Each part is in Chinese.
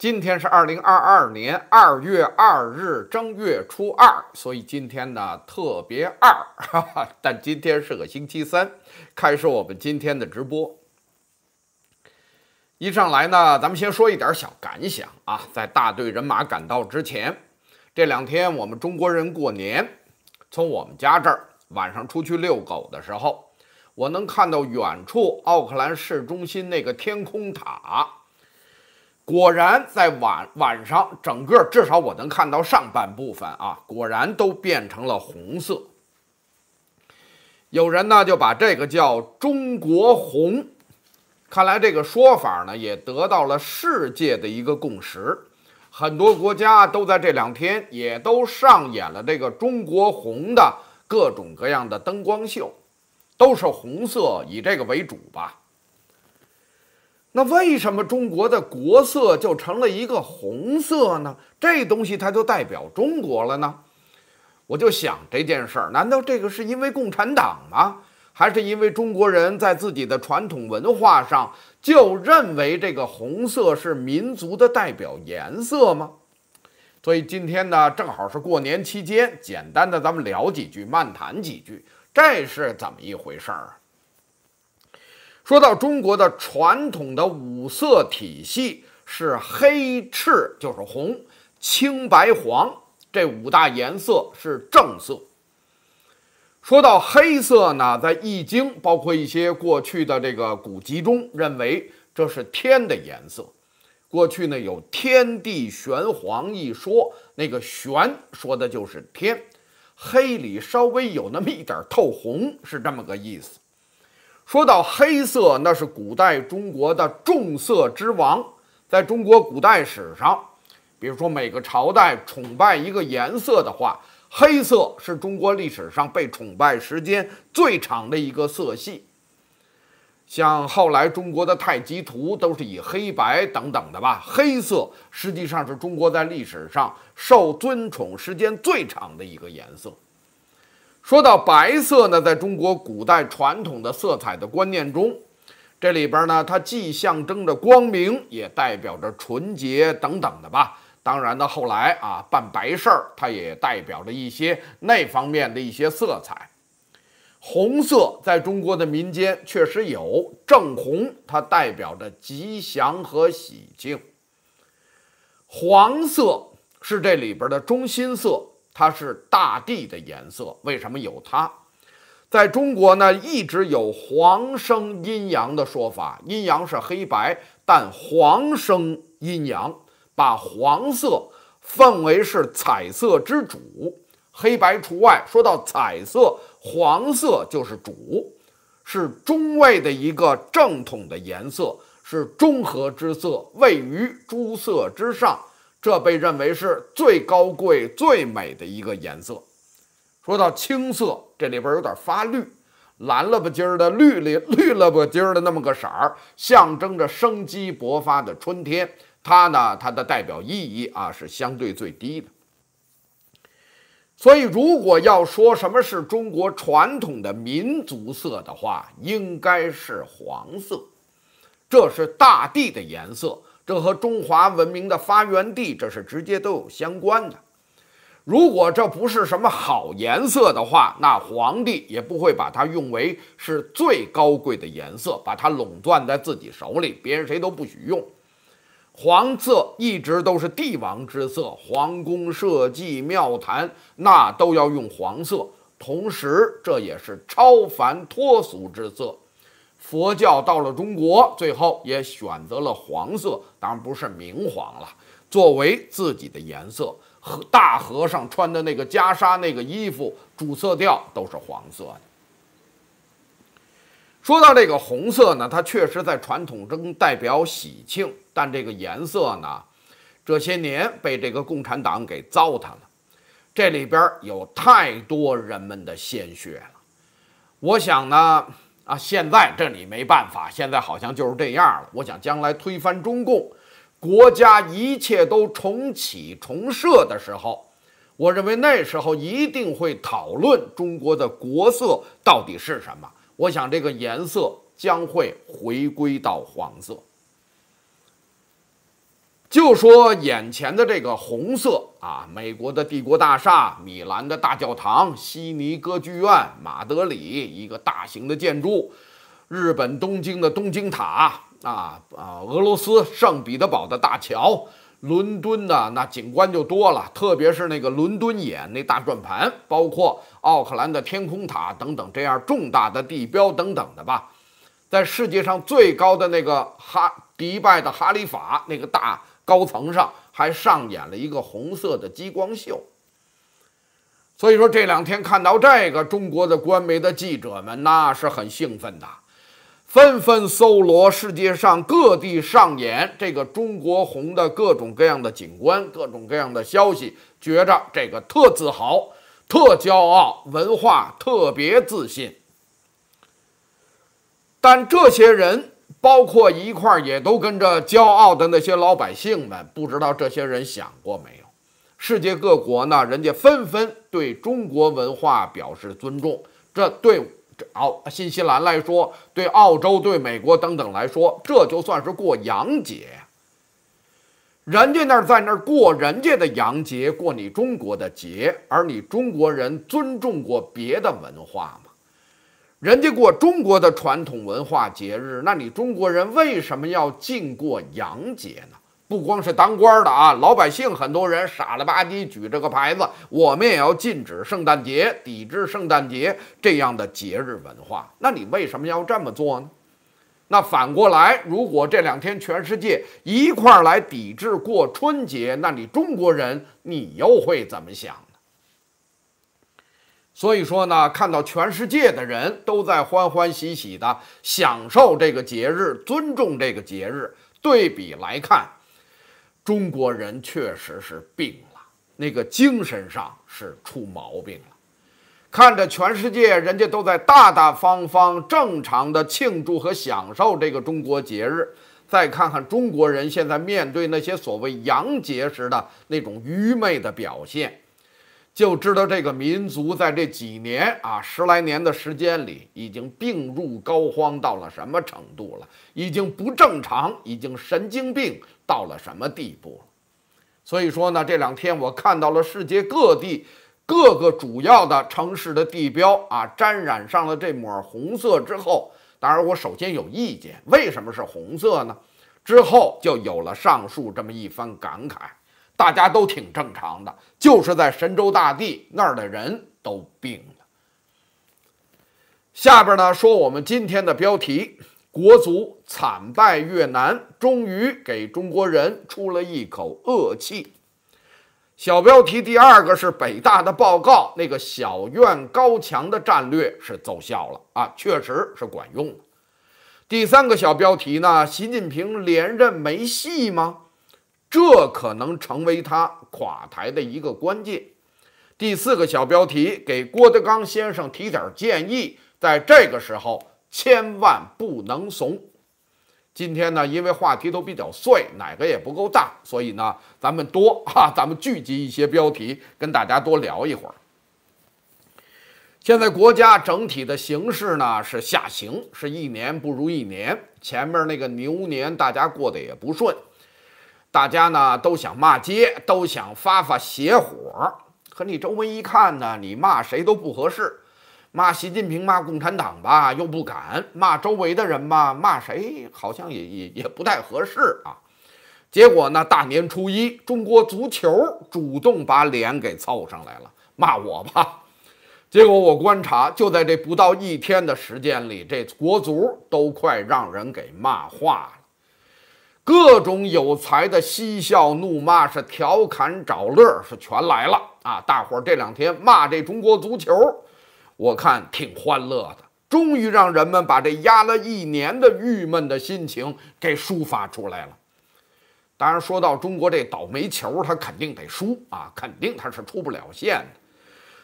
今天是二零二二年二月二日，正月初二，所以今天呢特别二，但今天是个星期三，开始我们今天的直播。一上来呢，咱们先说一点小感想啊，在大队人马赶到之前，这两天我们中国人过年，从我们家这儿晚上出去遛狗的时候，我能看到远处奥克兰市中心那个天空塔。果然，在晚晚上，整个至少我能看到上半部分啊，果然都变成了红色。有人呢就把这个叫“中国红”。看来这个说法呢也得到了世界的一个共识，很多国家都在这两天也都上演了这个“中国红”的各种各样的灯光秀，都是红色以这个为主吧。那为什么中国的国色就成了一个红色呢？这东西它就代表中国了呢？我就想这件事儿，难道这个是因为共产党吗？还是因为中国人在自己的传统文化上就认为这个红色是民族的代表颜色吗？所以今天呢，正好是过年期间，简单的咱们聊几句，漫谈几句，这是怎么一回事儿？说到中国的传统的五色体系，是黑、赤就是红、青、白、黄这五大颜色是正色。说到黑色呢，在《易经》包括一些过去的这个古籍中，认为这是天的颜色。过去呢有天地玄黄一说，那个玄说的就是天，黑里稍微有那么一点透红，是这么个意思。说到黑色，那是古代中国的重色之王。在中国古代史上，比如说每个朝代崇拜一个颜色的话，黑色是中国历史上被崇拜时间最长的一个色系。像后来中国的太极图都是以黑白等等的吧，黑色实际上是中国在历史上受尊崇时间最长的一个颜色。说到白色呢，在中国古代传统的色彩的观念中，这里边呢，它既象征着光明，也代表着纯洁等等的吧。当然呢，后来啊，办白事儿，它也代表着一些那方面的一些色彩。红色在中国的民间确实有正红，它代表着吉祥和喜庆。黄色是这里边的中心色。它是大地的颜色，为什么有它？在中国呢，一直有黄生阴阳的说法。阴阳是黑白，但黄生阴阳，把黄色奉为是彩色之主，黑白除外。说到彩色，黄色就是主，是中位的一个正统的颜色，是中和之色，位于诸色之上。这被认为是最高贵、最美的一个颜色。说到青色，这里边有点发绿、蓝了吧唧儿的绿里绿了吧唧儿的那么个色儿，象征着生机勃发的春天。它呢，它的代表意义啊是相对最低的。所以，如果要说什么是中国传统的民族色的话，应该是黄色，这是大地的颜色。这和中华文明的发源地，这是直接都有相关的。如果这不是什么好颜色的话，那皇帝也不会把它用为是最高贵的颜色，把它垄断在自己手里，别人谁都不许用。黄色一直都是帝王之色，皇宫设计、庙坛那都要用黄色，同时这也是超凡脱俗之色。佛教到了中国，最后也选择了黄色，当然不是明黄了，作为自己的颜色。和大和尚穿的那个袈裟，那个衣服主色调都是黄色的。说到这个红色呢，它确实在传统中代表喜庆，但这个颜色呢，这些年被这个共产党给糟蹋了。这里边有太多人们的鲜血了。我想呢。啊，现在这你没办法，现在好像就是这样了。我想将来推翻中共，国家一切都重启重设的时候，我认为那时候一定会讨论中国的国色到底是什么。我想这个颜色将会回归到黄色。就说眼前的这个红色啊，美国的帝国大厦、米兰的大教堂、悉尼歌剧院、马德里一个大型的建筑，日本东京的东京塔啊啊，俄罗斯圣彼得堡的大桥，伦敦的那景观就多了，特别是那个伦敦眼那大转盘，包括奥克兰的天空塔等等这样重大的地标等等的吧，在世界上最高的那个哈迪拜的哈利法那个大。高层上还上演了一个红色的激光秀，所以说这两天看到这个中国的官媒的记者们，那是很兴奋的，纷纷搜罗世界上各地上演这个中国红的各种各样的景观、各种各样的消息，觉着这个特自豪、特骄傲、文化特别自信。但这些人。包括一块儿也都跟着骄傲的那些老百姓们，不知道这些人想过没有？世界各国呢，人家纷纷对中国文化表示尊重，这对澳新西兰来说，对澳洲、对美国等等来说，这就算是过洋节。人家那儿在那儿过人家的洋节，过你中国的节，而你中国人尊重过别的文化。人家过中国的传统文化节日，那你中国人为什么要禁过洋节呢？不光是当官的啊，老百姓很多人傻了吧唧举着个牌子，我们也要禁止圣诞节、抵制圣诞节这样的节日文化。那你为什么要这么做呢？那反过来，如果这两天全世界一块儿来抵制过春节，那你中国人你又会怎么想？所以说呢，看到全世界的人都在欢欢喜喜的享受这个节日、尊重这个节日，对比来看，中国人确实是病了，那个精神上是出毛病了。看着全世界人家都在大大方方、正常的庆祝和享受这个中国节日，再看看中国人现在面对那些所谓洋节时的那种愚昧的表现。就知道这个民族在这几年啊十来年的时间里，已经病入膏肓到了什么程度了？已经不正常，已经神经病到了什么地步？所以说呢，这两天我看到了世界各地各个主要的城市的地标啊，沾染上了这抹红色之后，当然我首先有意见。为什么是红色呢？之后就有了上述这么一番感慨。大家都挺正常的，就是在神州大地那儿的人都病了。下边呢说我们今天的标题：国足惨败越南，终于给中国人出了一口恶气。小标题第二个是北大的报告，那个小院高墙的战略是奏效了啊，确实是管用第三个小标题呢，习近平连任没戏吗？这可能成为他垮台的一个关键。第四个小标题，给郭德纲先生提点建议：在这个时候，千万不能怂。今天呢，因为话题都比较碎，哪个也不够大，所以呢，咱们多哈，咱们聚集一些标题，跟大家多聊一会儿。现在国家整体的形势呢是下行，是一年不如一年。前面那个牛年，大家过得也不顺。大家呢都想骂街，都想发发邪火儿。可你周围一看呢，你骂谁都不合适。骂习近平、骂共产党吧，又不敢；骂周围的人吧，骂谁好像也也也不太合适啊。结果呢，大年初一，中国足球主动把脸给凑上来了，骂我吧。结果我观察，就在这不到一天的时间里，这国足都快让人给骂化了。各种有才的嬉笑怒骂是调侃找乐儿，是全来了啊！大伙儿这两天骂这中国足球，我看挺欢乐的。终于让人们把这压了一年的郁闷的心情给抒发出来了。当然，说到中国这倒霉球，他肯定得输啊，肯定他是出不了线。的。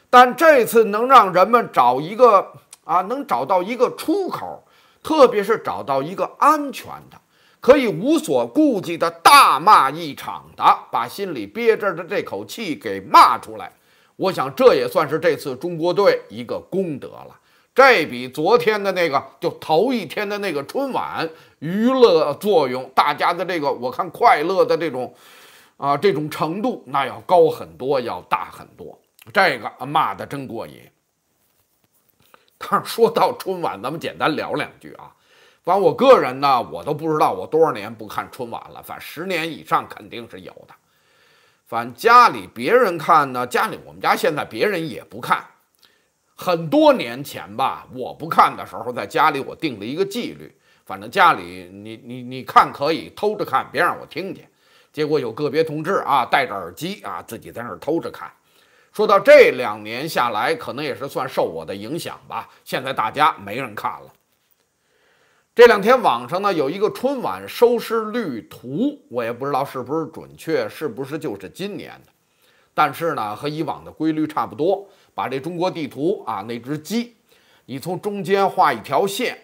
但这次能让人们找一个啊，能找到一个出口，特别是找到一个安全的。可以无所顾忌的大骂一场的，把心里憋着的这口气给骂出来。我想这也算是这次中国队一个功德了。这比昨天的那个就头一天的那个春晚娱乐作用，大家的这个我看快乐的这种，啊这种程度那要高很多，要大很多。这个骂的真过瘾。但是说到春晚，咱们简单聊两句啊。反我个人呢，我都不知道我多少年不看春晚了。反十年以上肯定是有的。反家里别人看呢，家里我们家现在别人也不看。很多年前吧，我不看的时候，在家里我定了一个纪律，反正家里你你你看可以偷着看，别让我听见。结果有个别同志啊，戴着耳机啊，自己在那儿偷着看。说到这两年下来，可能也是算受我的影响吧。现在大家没人看了。这两天网上呢有一个春晚收视率图，我也不知道是不是准确，是不是就是今年的。但是呢，和以往的规律差不多，把这中国地图啊，那只鸡，你从中间画一条线，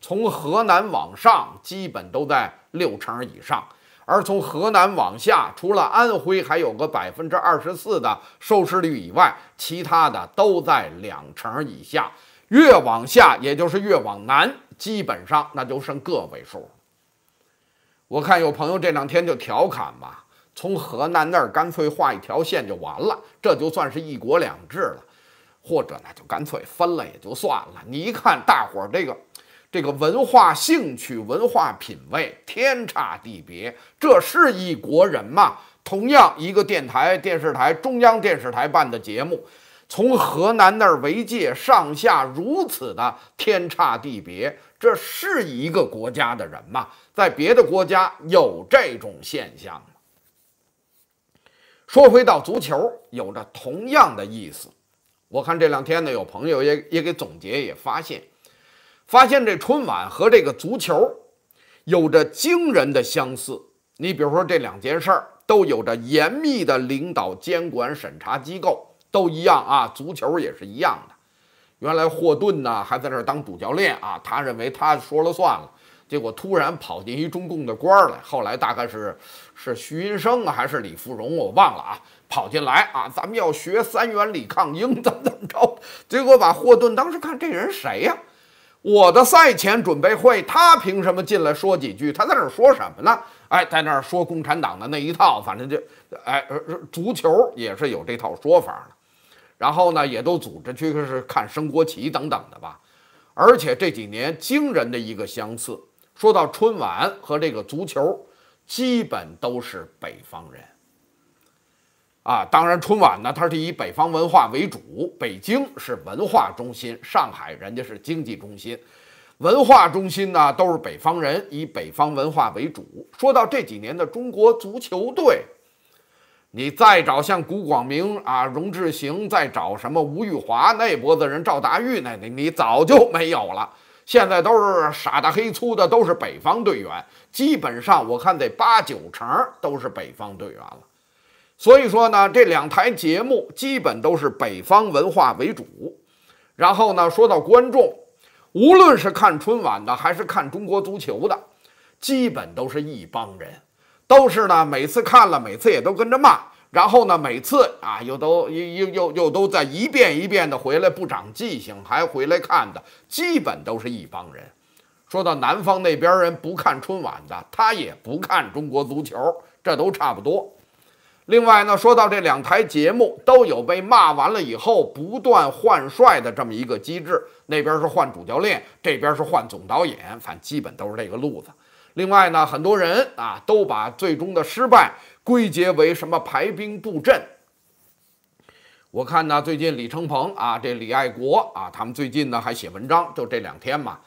从河南往上，基本都在六成以上；而从河南往下，除了安徽还有个百分之二十四的收视率以外，其他的都在两成以下。越往下，也就是越往南。基本上那就剩个位数了。我看有朋友这两天就调侃吧，从河南那儿干脆画一条线就完了，这就算是一国两制了，或者那就干脆分了也就算了。你一看大伙儿这个这个文化兴趣、文化品味天差地别，这是一国人吗？同样一个电台、电视台、中央电视台办的节目。从河南那儿为界，上下如此的天差地别，这是一个国家的人吗？在别的国家有这种现象吗？说回到足球，有着同样的意思。我看这两天呢，有朋友也也给总结，也发现，发现这春晚和这个足球有着惊人的相似。你比如说这两件事儿，都有着严密的领导、监管、审查机构。都一样啊，足球也是一样的。原来霍顿呢还在那儿当主教练啊，他认为他说了算了。结果突然跑进一中共的官儿来，后来大概是是徐云生还是李富荣，我忘了啊，跑进来啊，咱们要学三元里抗英怎么着？结果把霍顿当时看这人谁呀？我的赛前准备会，他凭什么进来说几句？他在那儿说什么呢？哎，在那儿说共产党的那一套，反正就哎，足球也是有这套说法的。然后呢，也都组织去是看升国旗等等的吧，而且这几年惊人的一个相似，说到春晚和这个足球，基本都是北方人。啊，当然春晚呢，它是以北方文化为主，北京是文化中心，上海人家是经济中心，文化中心呢都是北方人，以北方文化为主。说到这几年的中国足球队。你再找像古广明啊、荣智行，再找什么吴玉华那波子人、赵达玉那，你你早就没有了。现在都是傻大黑粗的，都是北方队员，基本上我看得八九成都是北方队员了。所以说呢，这两台节目基本都是北方文化为主。然后呢，说到观众，无论是看春晚的还是看中国足球的，基本都是一帮人。都是呢，每次看了，每次也都跟着骂，然后呢，每次啊又都又又又又都在一遍一遍的回来，不长记性，还回来看的，基本都是一帮人。说到南方那边人不看春晚的，他也不看中国足球，这都差不多。另外呢，说到这两台节目都有被骂完了以后不断换帅的这么一个机制，那边是换主教练，这边是换总导演，反正基本都是这个路子。另外呢，很多人啊都把最终的失败归结为什么排兵布阵。我看呢，最近李承鹏啊，这李爱国啊，他们最近呢还写文章，就这两天嘛，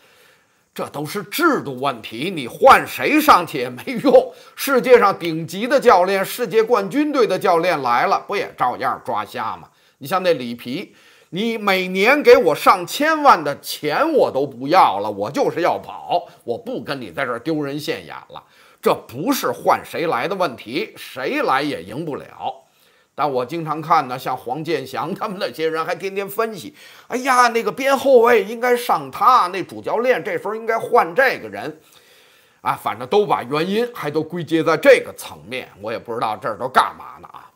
这都是制度问题，你换谁上去也没用。世界上顶级的教练，世界冠军队的教练来了，不也照样抓瞎吗？你像那里皮。你每年给我上千万的钱我都不要了，我就是要跑，我不跟你在这儿丢人现眼了。这不是换谁来的问题，谁来也赢不了。但我经常看呢，像黄健翔他们那些人还天天分析，哎呀，那个边后卫应该上他，那主教练这时候应该换这个人啊，反正都把原因还都归结在这个层面，我也不知道这儿都干嘛呢啊。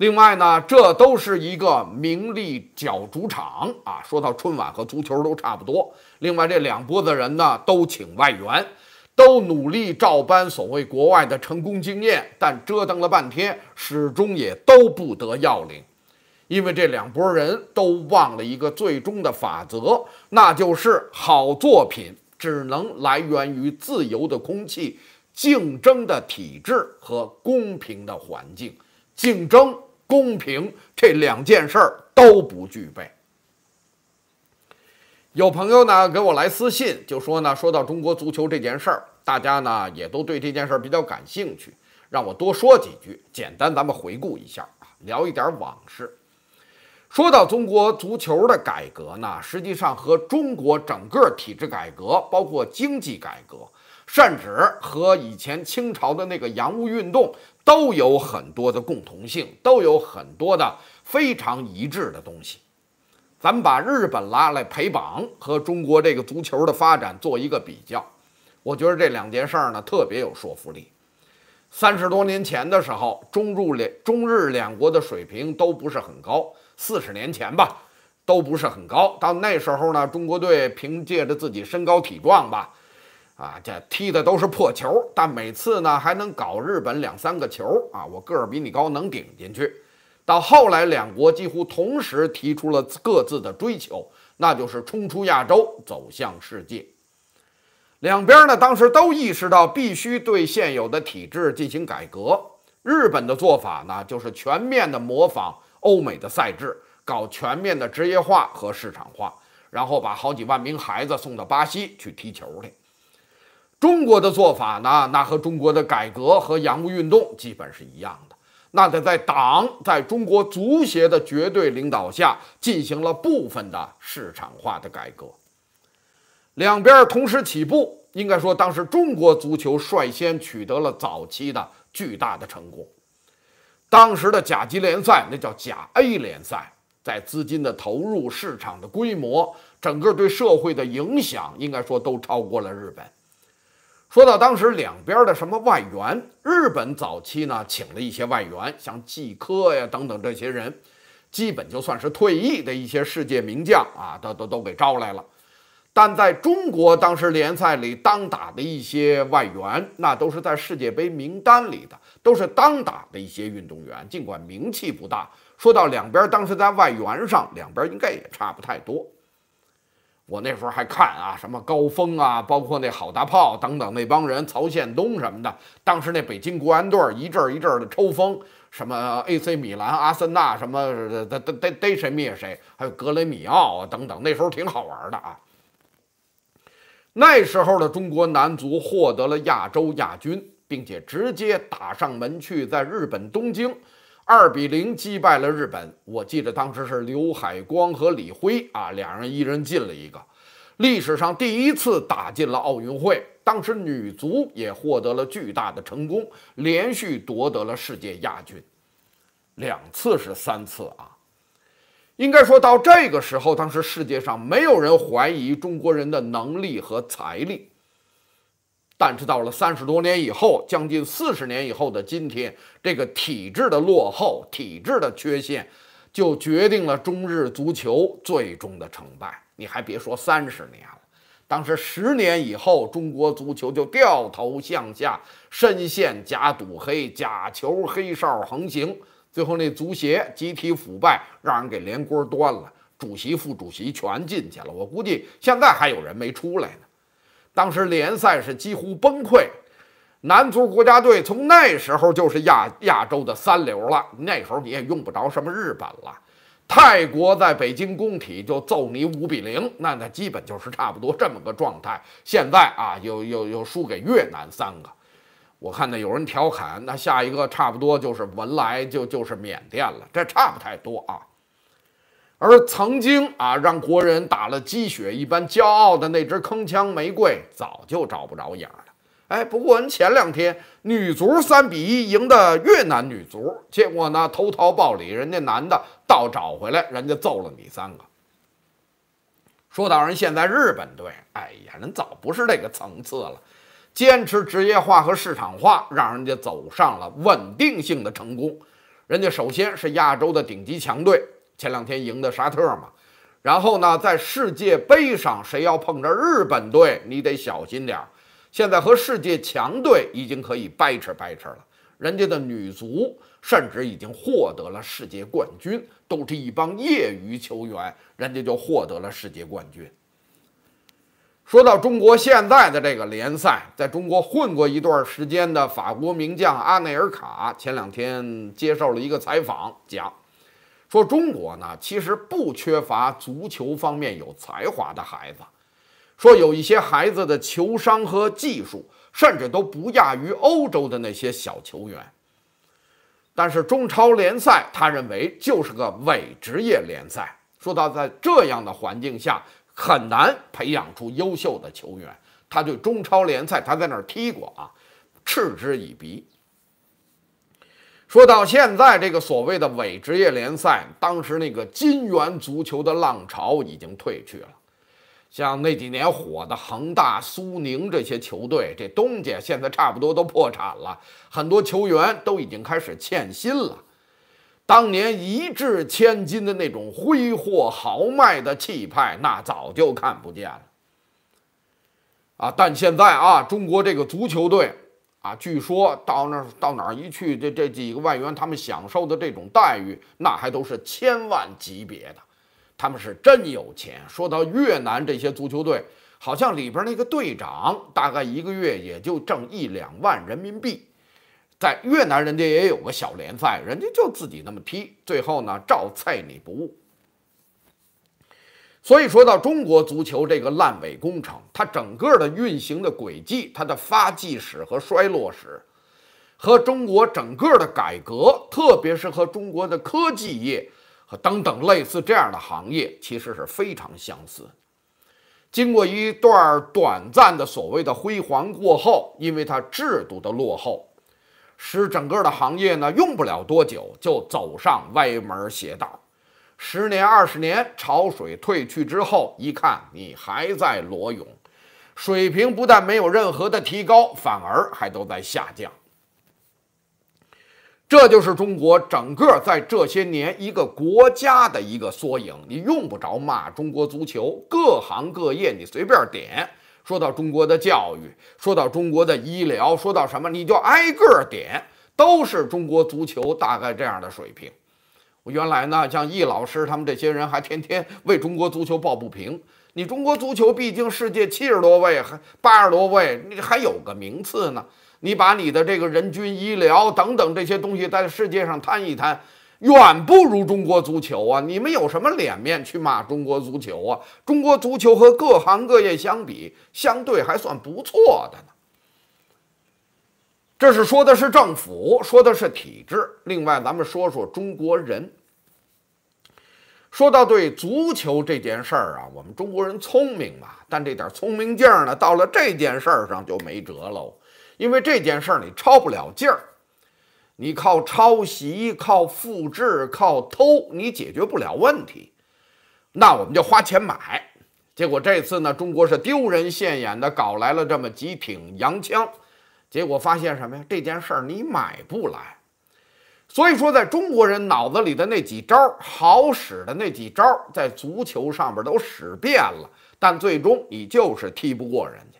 另外呢，这都是一个名利角逐场啊！说到春晚和足球都差不多。另外这两拨子人呢，都请外援，都努力照搬所谓国外的成功经验，但折腾了半天，始终也都不得要领，因为这两拨人都忘了一个最终的法则，那就是好作品只能来源于自由的空气、竞争的体制和公平的环境竞争。公平这两件事儿都不具备。有朋友呢给我来私信，就说呢说到中国足球这件事儿，大家呢也都对这件事儿比较感兴趣，让我多说几句。简单咱们回顾一下啊，聊一点往事。说到中国足球的改革呢，实际上和中国整个体制改革，包括经济改革，甚至和以前清朝的那个洋务运动。都有很多的共同性，都有很多的非常一致的东西。咱们把日本拉来陪绑和中国这个足球的发展做一个比较，我觉得这两件事儿呢特别有说服力。三十多年前的时候，中日两中日两国的水平都不是很高，四十年前吧，都不是很高。到那时候呢，中国队凭借着自己身高体壮吧。啊，这踢的都是破球，但每次呢还能搞日本两三个球啊！我个儿比你高，能顶进去。到后来，两国几乎同时提出了各自的追求，那就是冲出亚洲，走向世界。两边呢，当时都意识到必须对现有的体制进行改革。日本的做法呢，就是全面的模仿欧美的赛制，搞全面的职业化和市场化，然后把好几万名孩子送到巴西去踢球去。中国的做法呢，那和中国的改革和洋务运动基本是一样的。那得在党在中国足协的绝对领导下，进行了部分的市场化的改革。两边同时起步，应该说当时中国足球率先取得了早期的巨大的成功。当时的甲级联赛，那叫甲 A 联赛，在资金的投入、市场的规模、整个对社会的影响，应该说都超过了日本。说到当时两边的什么外援，日本早期呢请了一些外援，像季科呀等等这些人，基本就算是退役的一些世界名将啊，都都都给招来了。但在中国当时联赛里当打的一些外援，那都是在世界杯名单里的，都是当打的一些运动员，尽管名气不大。说到两边当时在外援上，两边应该也差不太多。我那时候还看啊，什么高峰啊，包括那郝大炮等等那帮人，曹宪东什么的。当时那北京国安队一阵一阵的抽风，什么 AC 米兰、阿森纳什么逮逮逮逮谁灭谁，还有格雷米奥啊等等，那时候挺好玩的啊。那时候的中国男足获得了亚洲亚军，并且直接打上门去，在日本东京。二比零击败了日本，我记得当时是刘海光和李辉啊，两人一人进了一个，历史上第一次打进了奥运会。当时女足也获得了巨大的成功，连续夺得了世界亚军，两次是三次啊。应该说到这个时候，当时世界上没有人怀疑中国人的能力和财力。但是到了三十多年以后，将近四十年以后的今天，这个体制的落后、体制的缺陷，就决定了中日足球最终的成败。你还别说三十年了，当时十年以后，中国足球就掉头向下，深陷假赌黑、假球、黑哨横行，最后那足协集体腐败，让人给连锅端了，主席、副主席全进去了，我估计现在还有人没出来呢。当时联赛是几乎崩溃，男足国家队从那时候就是亚亚洲的三流了。那时候你也用不着什么日本了，泰国在北京工体就揍你五比零，那那基本就是差不多这么个状态。现在啊，又又又输给越南三个，我看那有人调侃，那下一个差不多就是文莱就就是缅甸了，这差不太多啊。而曾经啊，让国人打了鸡血一般骄傲的那支铿锵玫瑰，早就找不着影儿了。哎，不过人前两天女足三比一赢的越南女足，结果呢，投桃报李，人家男的倒找回来，人家揍了你三个。说到人现在日本队，哎呀，人早不是那个层次了。坚持职业化和市场化，让人家走上了稳定性的成功。人家首先是亚洲的顶级强队。前两天赢的沙特嘛，然后呢，在世界杯上谁要碰着日本队，你得小心点儿。现在和世界强队已经可以掰扯掰扯了。人家的女足甚至已经获得了世界冠军，都是一帮业余球员，人家就获得了世界冠军。说到中国现在的这个联赛，在中国混过一段时间的法国名将阿内尔卡，前两天接受了一个采访，讲。说中国呢，其实不缺乏足球方面有才华的孩子。说有一些孩子的球商和技术，甚至都不亚于欧洲的那些小球员。但是中超联赛，他认为就是个伪职业联赛。说他在这样的环境下很难培养出优秀的球员。他对中超联赛，他在那儿踢过啊，嗤之以鼻。说到现在，这个所谓的伪职业联赛，当时那个金元足球的浪潮已经退去了。像那几年火的恒大、苏宁这些球队，这东家现在差不多都破产了，很多球员都已经开始欠薪了。当年一掷千金的那种挥霍豪迈的气派，那早就看不见了。啊，但现在啊，中国这个足球队。啊，据说到那儿到哪儿一去，这这几个外援他们享受的这种待遇，那还都是千万级别的，他们是真有钱。说到越南这些足球队，好像里边那个队长大概一个月也就挣一两万人民币，在越南人家也有个小联赛，人家就自己那么踢，最后呢照菜你不误。所以说到中国足球这个烂尾工程，它整个的运行的轨迹、它的发迹史和衰落史，和中国整个的改革，特别是和中国的科技业和等等类似这样的行业，其实是非常相似。经过一段短暂的所谓的辉煌过后，因为它制度的落后，使整个的行业呢用不了多久就走上歪门邪道。十年二十年，潮水退去之后，一看你还在裸泳，水平不但没有任何的提高，反而还都在下降。这就是中国整个在这些年一个国家的一个缩影。你用不着骂中国足球，各行各业你随便点。说到中国的教育，说到中国的医疗，说到什么你就挨个点，都是中国足球大概这样的水平。原来呢，像易老师他们这些人还天天为中国足球抱不平。你中国足球毕竟世界七十多位，还八十多位，你还有个名次呢。你把你的这个人均医疗等等这些东西在世界上摊一摊，远不如中国足球啊！你们有什么脸面去骂中国足球啊？中国足球和各行各业相比，相对还算不错的呢。这是说的是政府，说的是体制。另外，咱们说说中国人。说到对足球这件事儿啊，我们中国人聪明嘛，但这点聪明劲儿呢，到了这件事儿上就没辙喽。因为这件事儿你抄不了劲儿，你靠抄袭、靠复制、靠偷，你解决不了问题。那我们就花钱买。结果这次呢，中国是丢人现眼的搞来了这么几挺洋枪，结果发现什么呀？这件事儿你买不来。所以说，在中国人脑子里的那几招好使的那几招，在足球上面都使遍了，但最终你就是踢不过人家。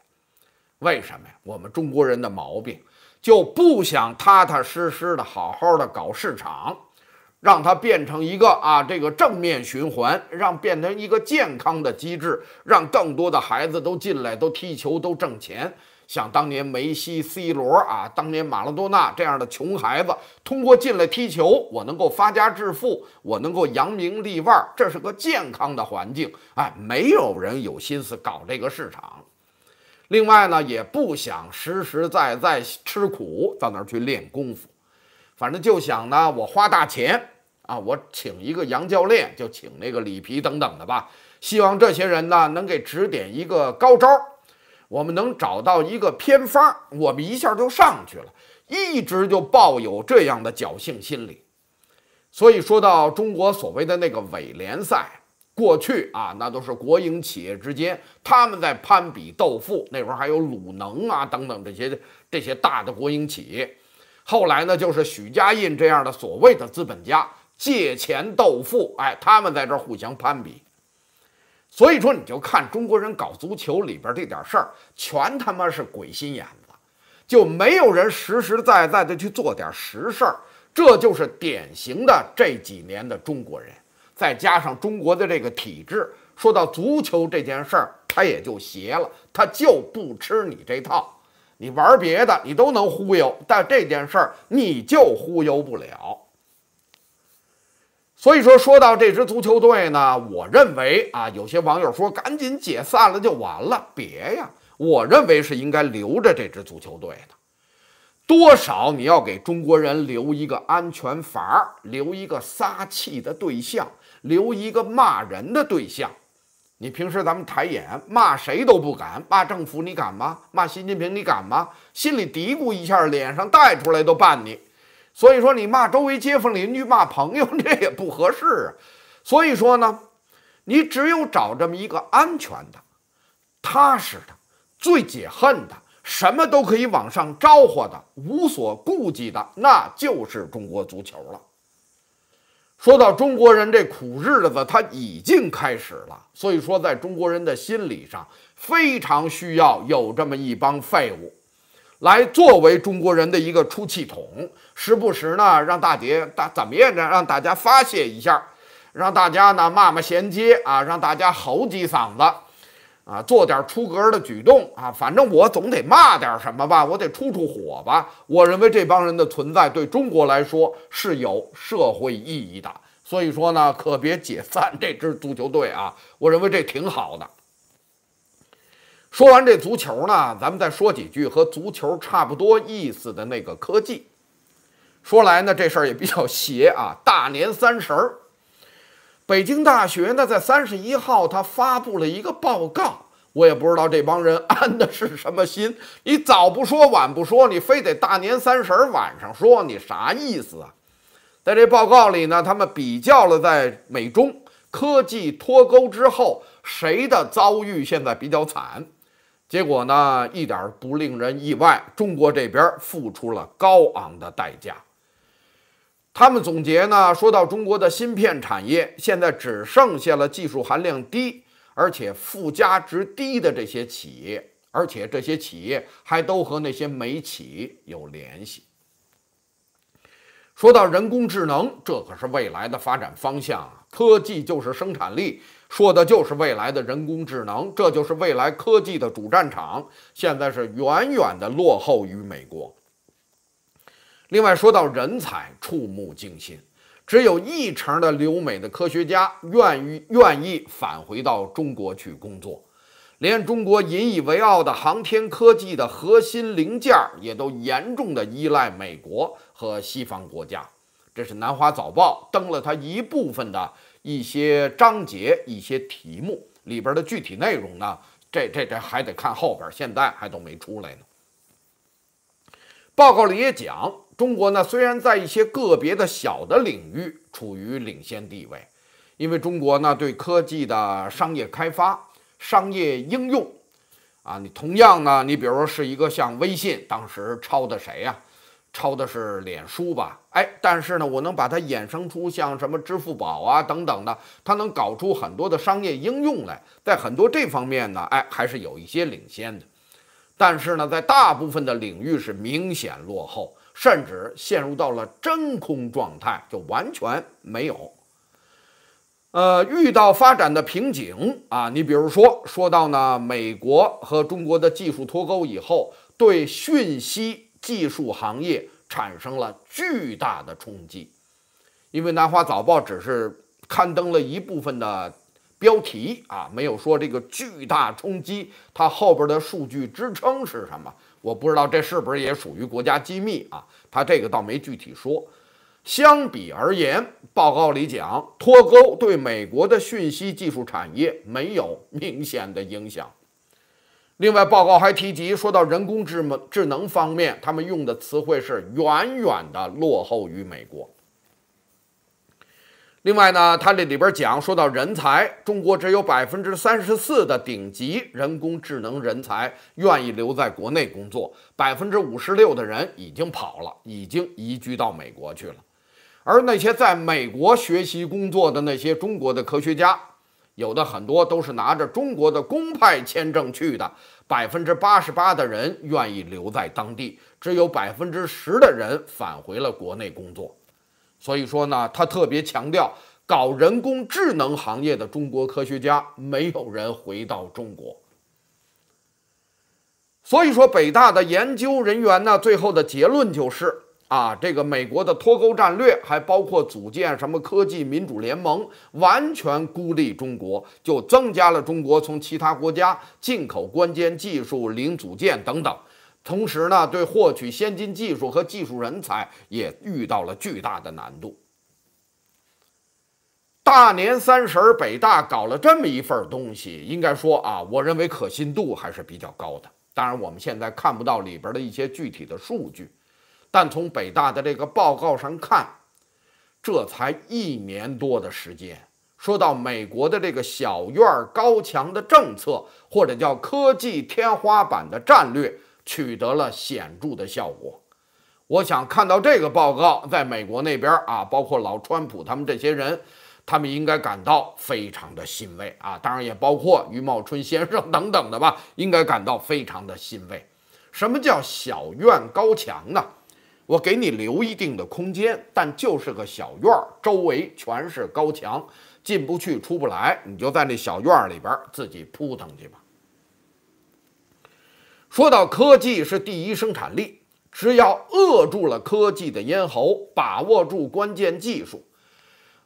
为什么呀？我们中国人的毛病就不想踏踏实实的好好的搞市场，让它变成一个啊这个正面循环，让变成一个健康的机制，让更多的孩子都进来都踢球都挣钱。像当年梅西、C 罗啊，当年马拉多纳这样的穷孩子，通过进来踢球，我能够发家致富，我能够扬名立万，这是个健康的环境。哎，没有人有心思搞这个市场，另外呢，也不想实实在在吃苦到那儿去练功夫，反正就想呢，我花大钱啊，我请一个洋教练，就请那个里皮等等的吧，希望这些人呢能给指点一个高招。我们能找到一个偏方，我们一下就上去了，一直就抱有这样的侥幸心理。所以说到中国所谓的那个伪联赛，过去啊，那都是国营企业之间他们在攀比斗富，那时候还有鲁能啊等等这些这些大的国营企业。后来呢，就是许家印这样的所谓的资本家借钱斗富，哎，他们在这儿互相攀比。所以说，你就看中国人搞足球里边这点事儿，全他妈是鬼心眼子，就没有人实实在在的去做点实事儿。这就是典型的这几年的中国人，再加上中国的这个体制，说到足球这件事儿，他也就邪了，他就不吃你这套。你玩别的，你都能忽悠，但这件事儿你就忽悠不了。所以说，说到这支足球队呢，我认为啊，有些网友说赶紧解散了就完了，别呀！我认为是应该留着这支足球队的，多少你要给中国人留一个安全阀，留一个撒气的对象，留一个骂人的对象。你平时咱们抬眼骂谁都不敢，骂政府你敢吗？骂习近平你敢吗？心里嘀咕一下，脸上带出来都办你。所以说你骂周围街坊邻居骂朋友，这也不合适啊。所以说呢，你只有找这么一个安全的、踏实的、最解恨的、什么都可以往上招呼的、无所顾忌的，那就是中国足球了。说到中国人这苦日子，他已经开始了。所以说，在中国人的心理上，非常需要有这么一帮废物。来作为中国人的一个出气筒，时不时呢让大姐大怎么样呢？让大家发泄一下，让大家呢骂骂衔接啊，让大家吼几嗓子啊，做点出格的举动啊。反正我总得骂点什么吧，我得出出火吧。我认为这帮人的存在对中国来说是有社会意义的，所以说呢，可别解散这支足球队啊！我认为这挺好的。说完这足球呢，咱们再说几句和足球差不多意思的那个科技。说来呢，这事儿也比较邪啊！大年三十儿，北京大学呢在三十一号，他发布了一个报告。我也不知道这帮人安的是什么心。你早不说晚不说，你非得大年三十儿晚上说，你啥意思啊？在这报告里呢，他们比较了在美中科技脱钩之后，谁的遭遇现在比较惨。结果呢，一点不令人意外，中国这边付出了高昂的代价。他们总结呢，说到中国的芯片产业，现在只剩下了技术含量低，而且附加值低的这些企业，而且这些企业还都和那些美企有联系。说到人工智能，这可是未来的发展方向啊，科技就是生产力。说的就是未来的人工智能，这就是未来科技的主战场。现在是远远的落后于美国。另外，说到人才，触目惊心，只有一成的留美的科学家愿意愿意返回到中国去工作。连中国引以为傲的航天科技的核心零件儿，也都严重的依赖美国和西方国家。这是《南华早报》登了他一部分的。一些章节、一些题目里边的具体内容呢？这、这、这还得看后边，现在还都没出来呢。报告里也讲，中国呢虽然在一些个别的小的领域处于领先地位，因为中国呢对科技的商业开发、商业应用，啊，你同样呢，你比如说是一个像微信，当时抄的谁呀？抄的是脸书吧？哎，但是呢，我能把它衍生出像什么支付宝啊等等的，它能搞出很多的商业应用来。在很多这方面呢，哎，还是有一些领先的。但是呢，在大部分的领域是明显落后，甚至陷入到了真空状态，就完全没有。呃，遇到发展的瓶颈啊，你比如说说到呢，美国和中国的技术脱钩以后，对讯息。技术行业产生了巨大的冲击，因为《南华早报》只是刊登了一部分的标题啊，没有说这个巨大冲击，它后边的数据支撑是什么，我不知道这是不是也属于国家机密啊？它这个倒没具体说。相比而言，报告里讲脱钩对美国的信息技术产业没有明显的影响。另外，报告还提及说到人工智能智能方面，他们用的词汇是远远的落后于美国。另外呢，他这里边讲说到人才，中国只有百分之三十四的顶级人工智能人才愿意留在国内工作，百分之五十六的人已经跑了，已经移居到美国去了。而那些在美国学习工作的那些中国的科学家。有的很多都是拿着中国的公派签证去的，百分之八十八的人愿意留在当地，只有百分之十的人返回了国内工作。所以说呢，他特别强调，搞人工智能行业的中国科学家没有人回到中国。所以说，北大的研究人员呢，最后的结论就是。啊，这个美国的脱钩战略还包括组建什么科技民主联盟，完全孤立中国，就增加了中国从其他国家进口关键技术零组件等等。同时呢，对获取先进技术和技术人才也遇到了巨大的难度。大年三十儿，北大搞了这么一份东西，应该说啊，我认为可信度还是比较高的。当然，我们现在看不到里边的一些具体的数据。但从北大的这个报告上看，这才一年多的时间。说到美国的这个小院高墙的政策，或者叫科技天花板的战略，取得了显著的效果。我想看到这个报告，在美国那边啊，包括老川普他们这些人，他们应该感到非常的欣慰啊。当然也包括余茂春先生等等的吧，应该感到非常的欣慰。什么叫小院高墙呢？我给你留一定的空间，但就是个小院儿，周围全是高墙，进不去，出不来。你就在那小院儿里边自己扑腾去吧。说到科技是第一生产力，只要扼住了科技的咽喉，把握住关键技术，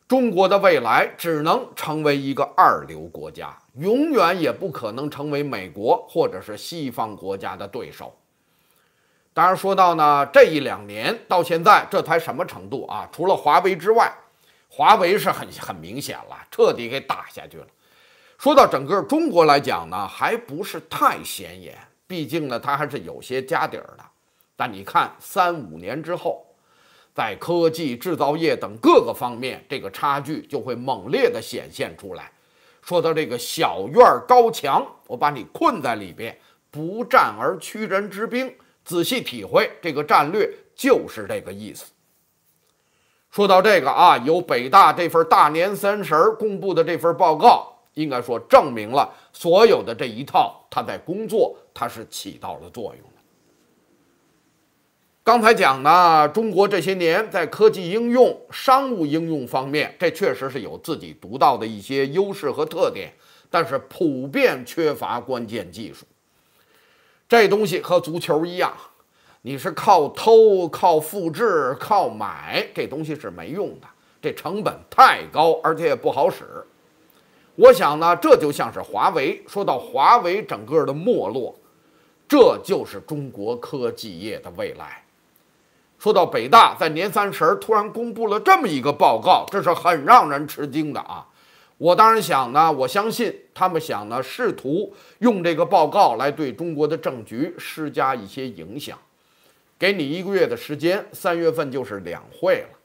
中国的未来只能成为一个二流国家，永远也不可能成为美国或者是西方国家的对手。当然，说到呢，这一两年到现在，这才什么程度啊？除了华为之外，华为是很很明显了，彻底给打下去了。说到整个中国来讲呢，还不是太显眼，毕竟呢，它还是有些家底儿的。但你看，三五年之后，在科技、制造业等各个方面，这个差距就会猛烈的显现出来。说到这个小院儿高墙，我把你困在里边，不战而屈人之兵。仔细体会这个战略就是这个意思。说到这个啊，由北大这份大年三十公布的这份报告，应该说证明了所有的这一套它在工作，它是起到了作用的。刚才讲呢，中国这些年在科技应用、商务应用方面，这确实是有自己独到的一些优势和特点，但是普遍缺乏关键技术。这东西和足球一样，你是靠偷、靠复制、靠买，这东西是没用的，这成本太高，而且也不好使。我想呢，这就像是华为说到华为整个的没落，这就是中国科技业的未来。说到北大，在年三十儿突然公布了这么一个报告，这是很让人吃惊的啊。我当然想呢，我相信他们想呢，试图用这个报告来对中国的政局施加一些影响。给你一个月的时间，三月份就是两会了。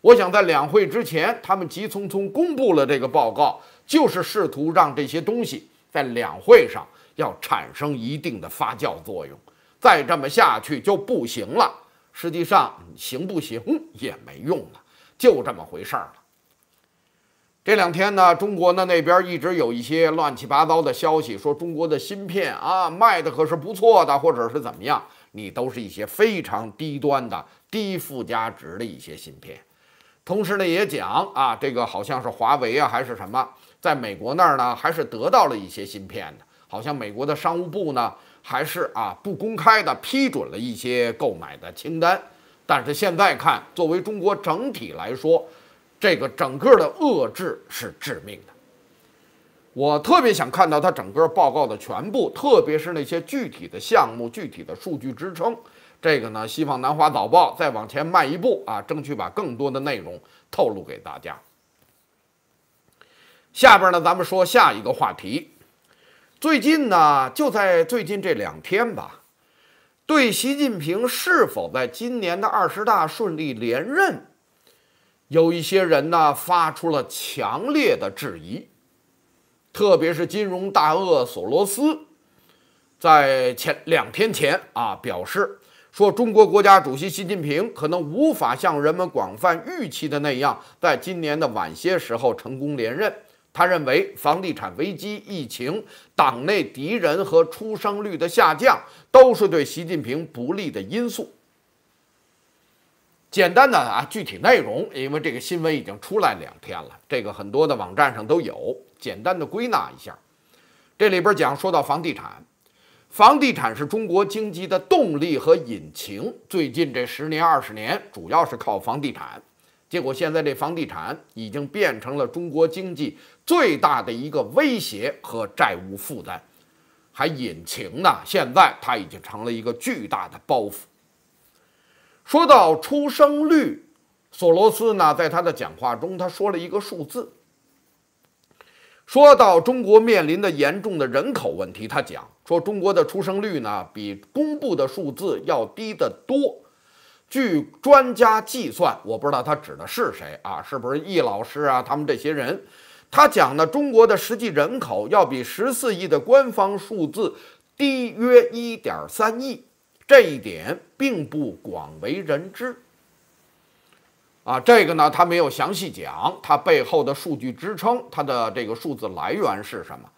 我想在两会之前，他们急匆匆公布了这个报告，就是试图让这些东西在两会上要产生一定的发酵作用。再这么下去就不行了。实际上，行不行也没用了，就这么回事儿。这两天呢，中国呢那边一直有一些乱七八糟的消息，说中国的芯片啊卖的可是不错的，或者是怎么样，你都是一些非常低端的、低附加值的一些芯片。同时呢，也讲啊，这个好像是华为啊还是什么，在美国那儿呢还是得到了一些芯片的，好像美国的商务部呢还是啊不公开的批准了一些购买的清单。但是现在看，作为中国整体来说，这个整个的遏制是致命的。我特别想看到他整个报告的全部，特别是那些具体的项目、具体的数据支撑。这个呢，希望南华早报再往前迈一步啊，争取把更多的内容透露给大家。下边呢，咱们说下一个话题。最近呢，就在最近这两天吧，对习近平是否在今年的二十大顺利连任？有一些人呢发出了强烈的质疑，特别是金融大鳄索罗斯，在前两天前啊表示说，中国国家主席习近平可能无法像人们广泛预期的那样，在今年的晚些时候成功连任。他认为，房地产危机、疫情、党内敌人和出生率的下降，都是对习近平不利的因素。简单的啊，具体内容，因为这个新闻已经出来两天了，这个很多的网站上都有。简单的归纳一下，这里边讲说到房地产，房地产是中国经济的动力和引擎。最近这十年二十年，主要是靠房地产，结果现在这房地产已经变成了中国经济最大的一个威胁和债务负担，还引擎呢，现在它已经成了一个巨大的包袱。说到出生率，索罗斯呢在他的讲话中，他说了一个数字。说到中国面临的严重的人口问题，他讲说中国的出生率呢比公布的数字要低得多。据专家计算，我不知道他指的是谁啊，是不是易老师啊？他们这些人，他讲的中国的实际人口要比十四亿的官方数字低约一点三亿。这一点并不广为人知，啊，这个呢他没有详细讲，他背后的数据支撑，他的这个数字来源是什么？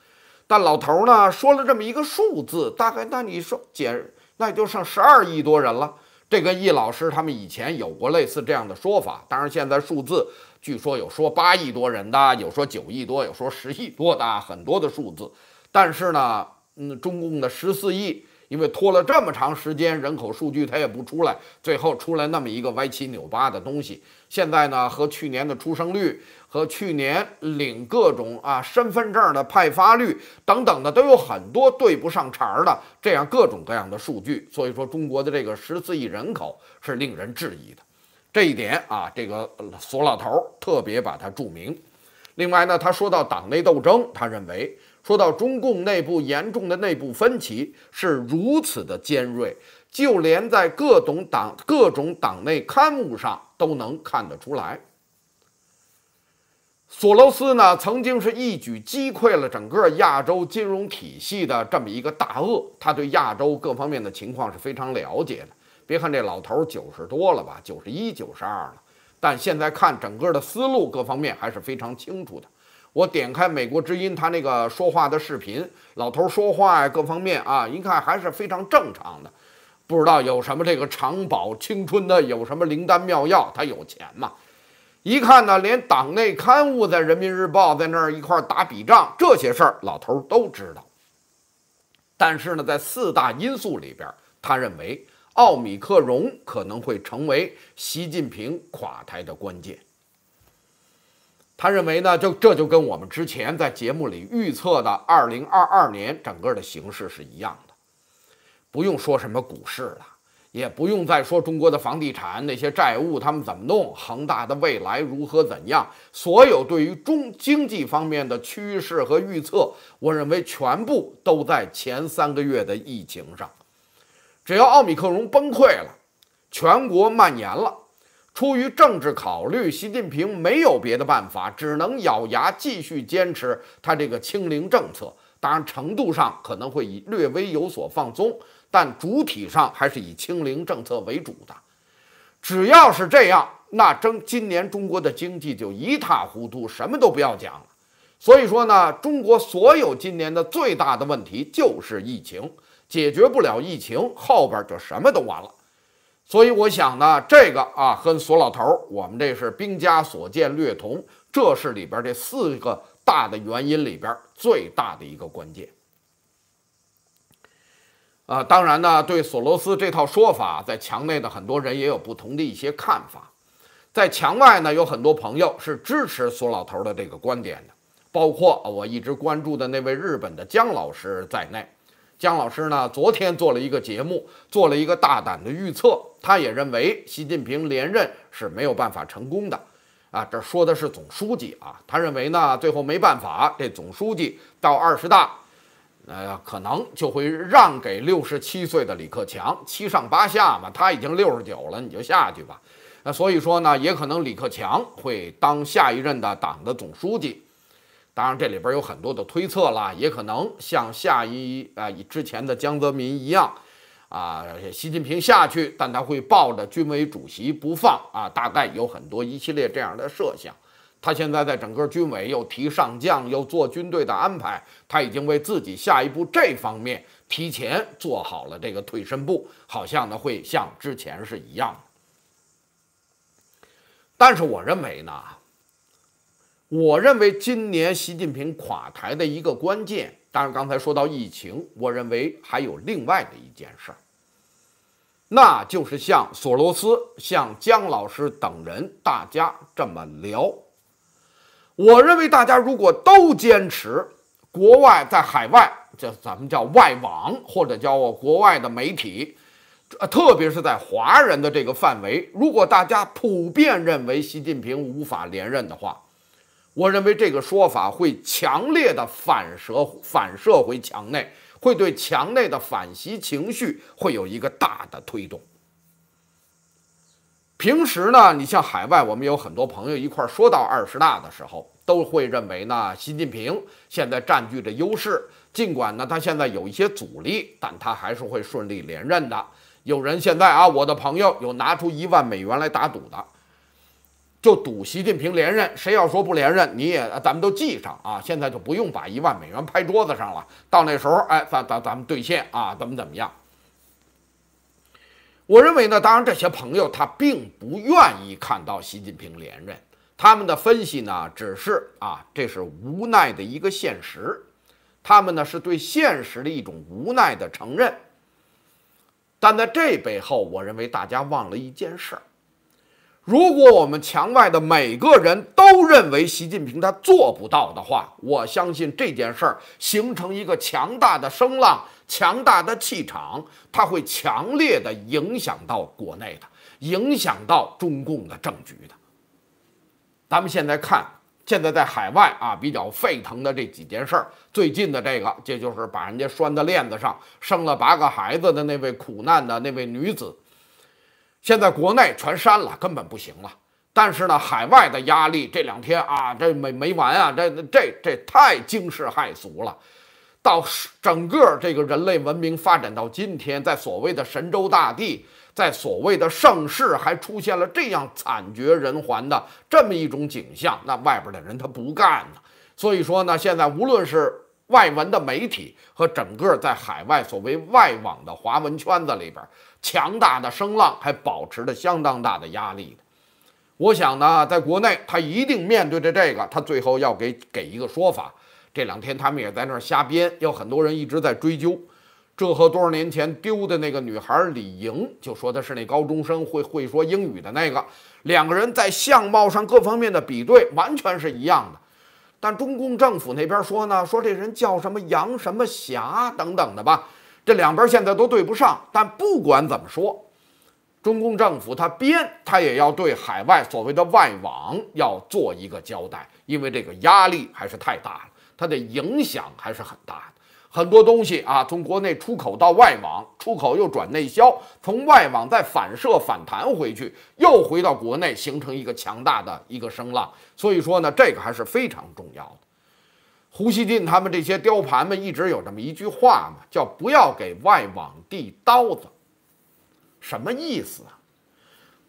但老头呢说了这么一个数字，大概那你说减，那就剩十二亿多人了。这跟易老师他们以前有过类似这样的说法，当然现在数字据说有说八亿多人的，有说九亿多，有说十亿多的很多的数字，但是呢，嗯，中共的十四亿。因为拖了这么长时间，人口数据他也不出来，最后出来那么一个歪七扭八的东西。现在呢，和去年的出生率和去年领各种啊身份证的派发率等等的，都有很多对不上茬儿的这样各种各样的数据。所以说，中国的这个十四亿人口是令人质疑的这一点啊，这个索老头特别把它注明。另外呢，他说到党内斗争，他认为。说到中共内部严重的内部分歧是如此的尖锐，就连在各种党各种党内刊物上都能看得出来。索罗斯呢，曾经是一举击溃了整个亚洲金融体系的这么一个大鳄，他对亚洲各方面的情况是非常了解的。别看这老头九十多了吧，九十一、九十二了，但现在看整个的思路各方面还是非常清楚的。我点开《美国之音》他那个说话的视频，老头说话呀，各方面啊，一看还是非常正常的。不知道有什么这个长保青春的，有什么灵丹妙药？他有钱嘛？一看呢，连党内刊物在《人民日报》在那儿一块打笔仗，这些事儿老头都知道。但是呢，在四大因素里边，他认为奥米克戎可能会成为习近平垮台的关键。他认为呢，就这就跟我们之前在节目里预测的二零二二年整个的形势是一样的，不用说什么股市了，也不用再说中国的房地产那些债务他们怎么弄，恒大的未来如何怎样，所有对于中经济方面的趋势和预测，我认为全部都在前三个月的疫情上，只要奥密克戎崩溃了，全国蔓延了。出于政治考虑，习近平没有别的办法，只能咬牙继续坚持他这个清零政策。当然，程度上可能会以略微有所放松，但主体上还是以清零政策为主的。只要是这样，那真今年中国的经济就一塌糊涂，什么都不要讲了。所以说呢，中国所有今年的最大的问题就是疫情，解决不了疫情，后边就什么都完了。所以我想呢，这个啊，跟索老头儿，我们这是兵家所见略同。这是里边这四个大的原因里边最大的一个关键。啊，当然呢，对索罗斯这套说法，在墙内的很多人也有不同的一些看法。在墙外呢，有很多朋友是支持索老头的这个观点的，包括我一直关注的那位日本的姜老师在内。姜老师呢，昨天做了一个节目，做了一个大胆的预测。他也认为习近平连任是没有办法成功的，啊，这说的是总书记啊。他认为呢，最后没办法，这总书记到二十大，呃，可能就会让给六十七岁的李克强。七上八下嘛，他已经六十九了，你就下去吧。那所以说呢，也可能李克强会当下一任的党的总书记。当然，这里边有很多的推测啦，也可能像下一啊之前的江泽民一样，啊，习近平下去，但他会抱着军委主席不放啊，大概有很多一系列这样的设想。他现在在整个军委又提上将，又做军队的安排，他已经为自己下一步这方面提前做好了这个退身步，好像呢会像之前是一样。但是我认为呢。我认为今年习近平垮台的一个关键，当然刚才说到疫情，我认为还有另外的一件事儿，那就是像索罗斯、像姜老师等人，大家这么聊。我认为大家如果都坚持国外在海外，叫咱们叫外网或者叫国外的媒体，呃，特别是在华人的这个范围，如果大家普遍认为习近平无法连任的话。我认为这个说法会强烈的反射反射回墙内，会对墙内的反袭情绪会有一个大的推动。平时呢，你像海外，我们有很多朋友一块说到二十大的时候，都会认为呢，习近平现在占据着优势，尽管呢他现在有一些阻力，但他还是会顺利连任的。有人现在啊，我的朋友有拿出一万美元来打赌的。就赌习近平连任，谁要说不连任，你也咱们都记上啊！现在就不用把一万美元拍桌子上了，到那时候，哎，咱咱咱们兑现啊，怎么怎么样？我认为呢，当然这些朋友他并不愿意看到习近平连任，他们的分析呢，只是啊，这是无奈的一个现实，他们呢是对现实的一种无奈的承认。但在这背后，我认为大家忘了一件事儿。如果我们墙外的每个人都认为习近平他做不到的话，我相信这件事儿形成一个强大的声浪、强大的气场，它会强烈地影响到国内的，影响到中共的政局的。咱们现在看，现在在海外啊比较沸腾的这几件事儿，最近的这个，这就是把人家拴在链子上生了八个孩子的那位苦难的那位女子。现在国内全删了，根本不行了。但是呢，海外的压力这两天啊，这没没完啊，这这这太惊世骇俗了。到整个这个人类文明发展到今天，在所谓的神州大地，在所谓的盛世，还出现了这样惨绝人寰的这么一种景象，那外边的人他不干呢。所以说呢，现在无论是外文的媒体和整个在海外所谓外网的华文圈子里边。强大的声浪还保持着相当大的压力的，我想呢，在国内他一定面对着这个，他最后要给给一个说法。这两天他们也在那儿瞎编，有很多人一直在追究。这和多少年前丢的那个女孩李莹，就说她是那高中生，会会说英语的那个，两个人在相貌上各方面的比对完全是一样的。但中共政府那边说呢，说这人叫什么杨什么霞等等的吧。这两边现在都对不上，但不管怎么说，中共政府它编，它也要对海外所谓的外网要做一个交代，因为这个压力还是太大了，它的影响还是很大的。很多东西啊，从国内出口到外网，出口又转内销，从外网再反射反弹回去，又回到国内，形成一个强大的一个声浪。所以说呢，这个还是非常重要的。胡锡进他们这些雕盘们一直有这么一句话嘛，叫“不要给外网递刀子”，什么意思啊？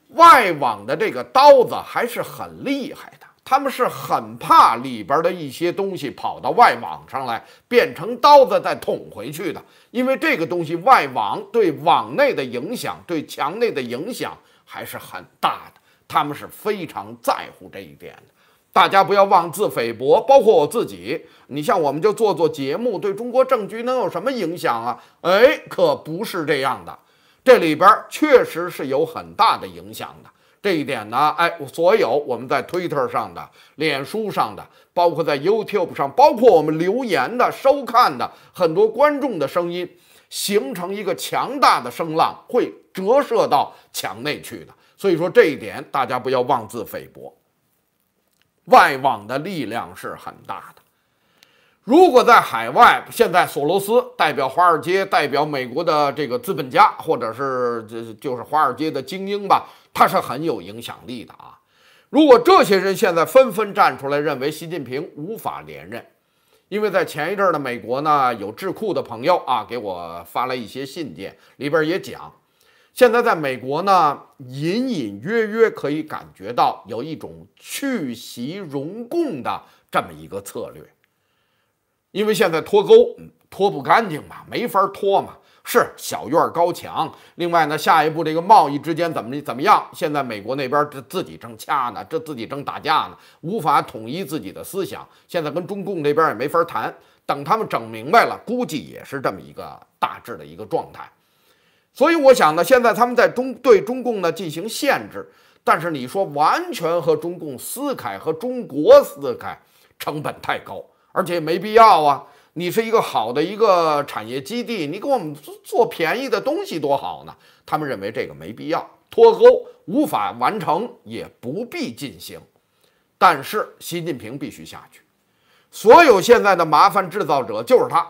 外网的这个刀子还是很厉害的，他们是很怕里边的一些东西跑到外网上来变成刀子再捅回去的，因为这个东西外网对网内的影响、对墙内的影响还是很大的，他们是非常在乎这一点的。大家不要妄自菲薄，包括我自己。你像我们就做做节目，对中国政局能有什么影响啊？哎，可不是这样的。这里边确实是有很大的影响的。这一点呢，哎，所有我们在 Twitter 上的、脸书上的，包括在 YouTube 上，包括我们留言的、收看的很多观众的声音，形成一个强大的声浪，会折射到墙内去的。所以说这一点，大家不要妄自菲薄。外网的力量是很大的。如果在海外，现在索罗斯代表华尔街、代表美国的这个资本家，或者是这就是华尔街的精英吧，他是很有影响力的啊。如果这些人现在纷纷站出来，认为习近平无法连任，因为在前一阵儿的美国呢，有智库的朋友啊给我发了一些信件，里边也讲。现在在美国呢，隐隐约约可以感觉到有一种去习融共的这么一个策略，因为现在脱钩脱不干净嘛，没法脱嘛，是小院高墙。另外呢，下一步这个贸易之间怎么怎么样？现在美国那边这自己正掐呢，这自己正打架呢，无法统一自己的思想。现在跟中共这边也没法谈，等他们整明白了，估计也是这么一个大致的一个状态。所以我想呢，现在他们在中对中共呢进行限制，但是你说完全和中共撕开和中国撕开，成本太高，而且没必要啊。你是一个好的一个产业基地，你给我们做便宜的东西多好呢？他们认为这个没必要，脱钩无法完成，也不必进行。但是习近平必须下去，所有现在的麻烦制造者就是他。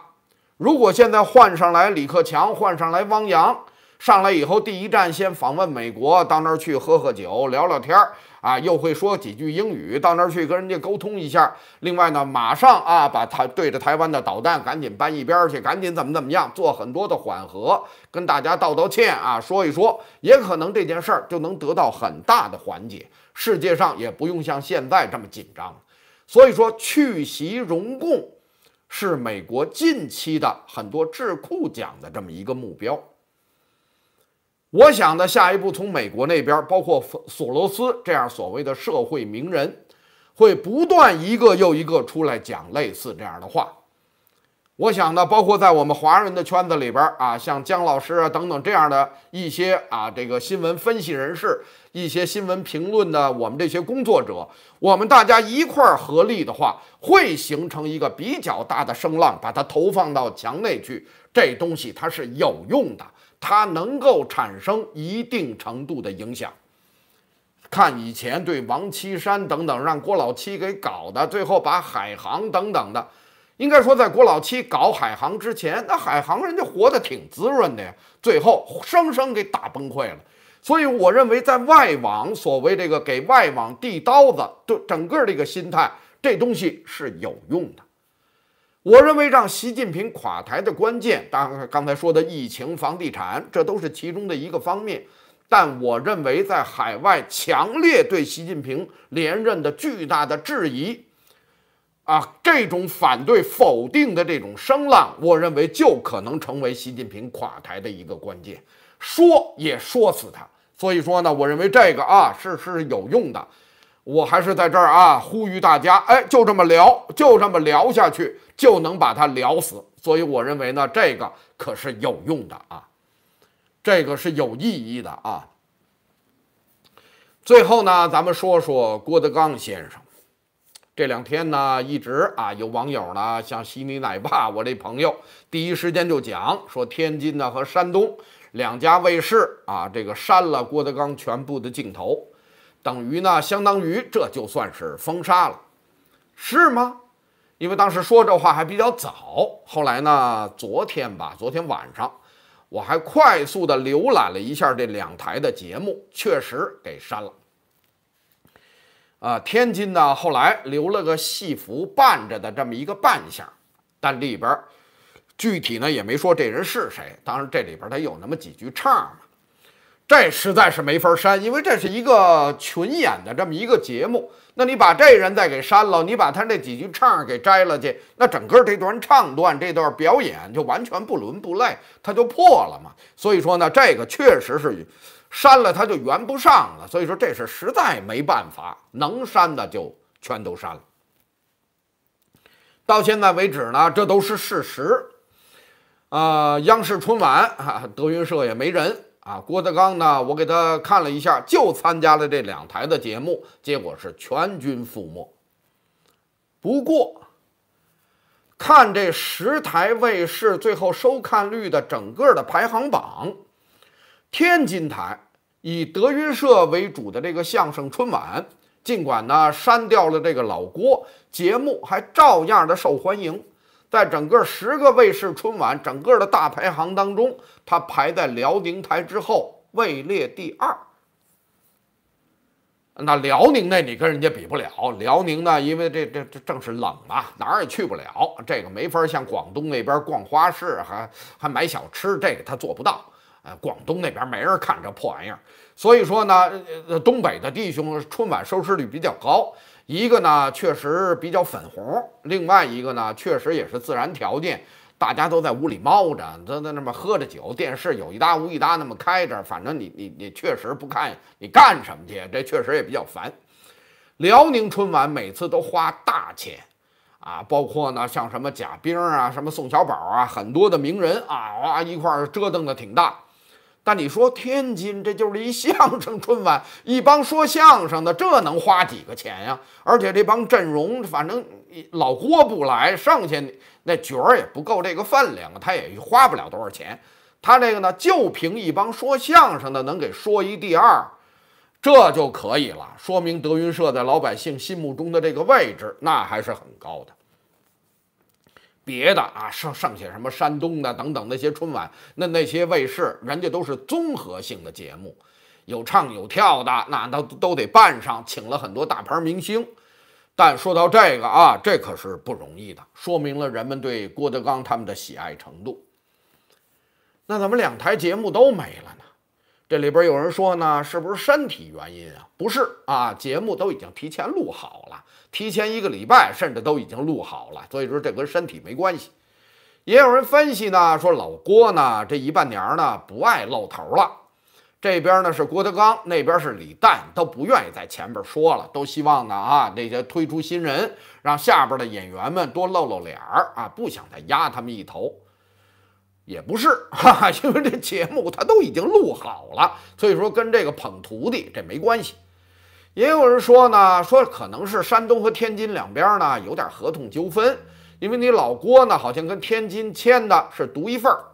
如果现在换上来李克强，换上来汪洋。上来以后，第一站先访问美国，到那儿去喝喝酒、聊聊天儿啊，又会说几句英语，到那儿去跟人家沟通一下。另外呢，马上啊，把他对着台湾的导弹赶紧搬一边去，赶紧怎么怎么样，做很多的缓和，跟大家道道歉啊，说一说，也可能这件事儿就能得到很大的缓解，世界上也不用像现在这么紧张。所以说，去习融共是美国近期的很多智库讲的这么一个目标。我想呢，下一步从美国那边，包括索罗斯这样所谓的社会名人，会不断一个又一个出来讲类似这样的话。我想呢，包括在我们华人的圈子里边啊，像姜老师啊等等这样的一些啊，这个新闻分析人士、一些新闻评论的，我们这些工作者，我们大家一块儿合力的话，会形成一个比较大的声浪，把它投放到墙内去。这东西它是有用的。它能够产生一定程度的影响。看以前对王岐山等等，让郭老七给搞的，最后把海航等等的，应该说在郭老七搞海航之前，那海航人家活得挺滋润的呀。最后生生给打崩溃了。所以我认为，在外网所谓这个给外网递刀子，对整个这个心态，这东西是有用的。我认为让习近平垮台的关键，当刚才说的疫情、房地产，这都是其中的一个方面。但我认为，在海外强烈对习近平连任的巨大的质疑，啊，这种反对、否定的这种声浪，我认为就可能成为习近平垮台的一个关键。说也说死他。所以说呢，我认为这个啊，是是有用的。我还是在这儿啊，呼吁大家，哎，就这么聊，就这么聊下去，就能把他聊死。所以我认为呢，这个可是有用的啊，这个是有意义的啊。最后呢，咱们说说郭德纲先生，这两天呢，一直啊，有网友呢，像悉尼奶爸，我这朋友，第一时间就讲说，天津呢和山东两家卫视啊，这个删了郭德纲全部的镜头。等于呢，相当于这就算是封杀了，是吗？因为当时说这话还比较早。后来呢，昨天吧，昨天晚上我还快速的浏览了一下这两台的节目，确实给删了。啊，天津呢，后来留了个戏服扮着的这么一个扮相，但里边具体呢也没说这人是谁。当然，这里边他有那么几句唱嘛。这实在是没法删，因为这是一个群演的这么一个节目。那你把这人再给删了，你把他那几句唱给摘了去，那整个这段唱段、这段表演就完全不伦不类，他就破了嘛。所以说呢，这个确实是删了他就圆不上了。所以说这是实在没办法，能删的就全都删了。到现在为止呢，这都是事实。啊，央视春晚哈，德云社也没人。啊，郭德纲呢？我给他看了一下，就参加了这两台的节目，结果是全军覆没。不过，看这十台卫视最后收看率的整个的排行榜，天津台以德云社为主的这个相声春晚，尽管呢删掉了这个老郭，节目还照样的受欢迎。在整个十个卫视春晚整个的大排行当中。他排在辽宁台之后，位列第二。那辽宁那，你跟人家比不了。辽宁呢，因为这这这正是冷啊，哪儿也去不了，这个没法像广东那边逛花市，还还买小吃，这个他做不到。呃，广东那边没人看这破玩意儿。所以说呢，东北的弟兄春晚收视率比较高，一个呢确实比较粉红，另外一个呢确实也是自然条件。大家都在屋里猫着，都在那么喝着酒，电视有一搭无一搭那么开着，反正你你你确实不看你干什么去，这确实也比较烦。辽宁春晚每次都花大钱，啊，包括呢像什么贾冰啊、什么宋小宝啊，很多的名人啊哇一块儿折腾的挺大。但你说天津，这就是一相声春晚，一帮说相声的，这能花几个钱呀？而且这帮阵容，反正老郭不来，剩下那角儿也不够这个饭量，他也花不了多少钱。他这个呢，就凭一帮说相声的能给说一第二，这就可以了，说明德云社在老百姓心目中的这个位置那还是很高的。别的啊，剩剩下什么山东的等等那些春晚，那那些卫视人家都是综合性的节目，有唱有跳的，那都都得办上，请了很多大牌明星。但说到这个啊，这可是不容易的，说明了人们对郭德纲他们的喜爱程度。那怎么两台节目都没了呢，这里边有人说呢，是不是身体原因啊？不是啊，节目都已经提前录好了，提前一个礼拜甚至都已经录好了，所以说这跟身体没关系。也有人分析呢，说老郭呢这一半年呢不爱露头了。这边呢是郭德纲，那边是李诞，都不愿意在前边说了，都希望呢啊那些推出新人，让下边的演员们多露露脸儿啊，不想再压他们一头。也不是，因为这节目他都已经录好了，所以说跟这个捧徒弟这没关系。也有人说呢，说可能是山东和天津两边呢有点合同纠纷，因为你老郭呢好像跟天津签的是独一份儿。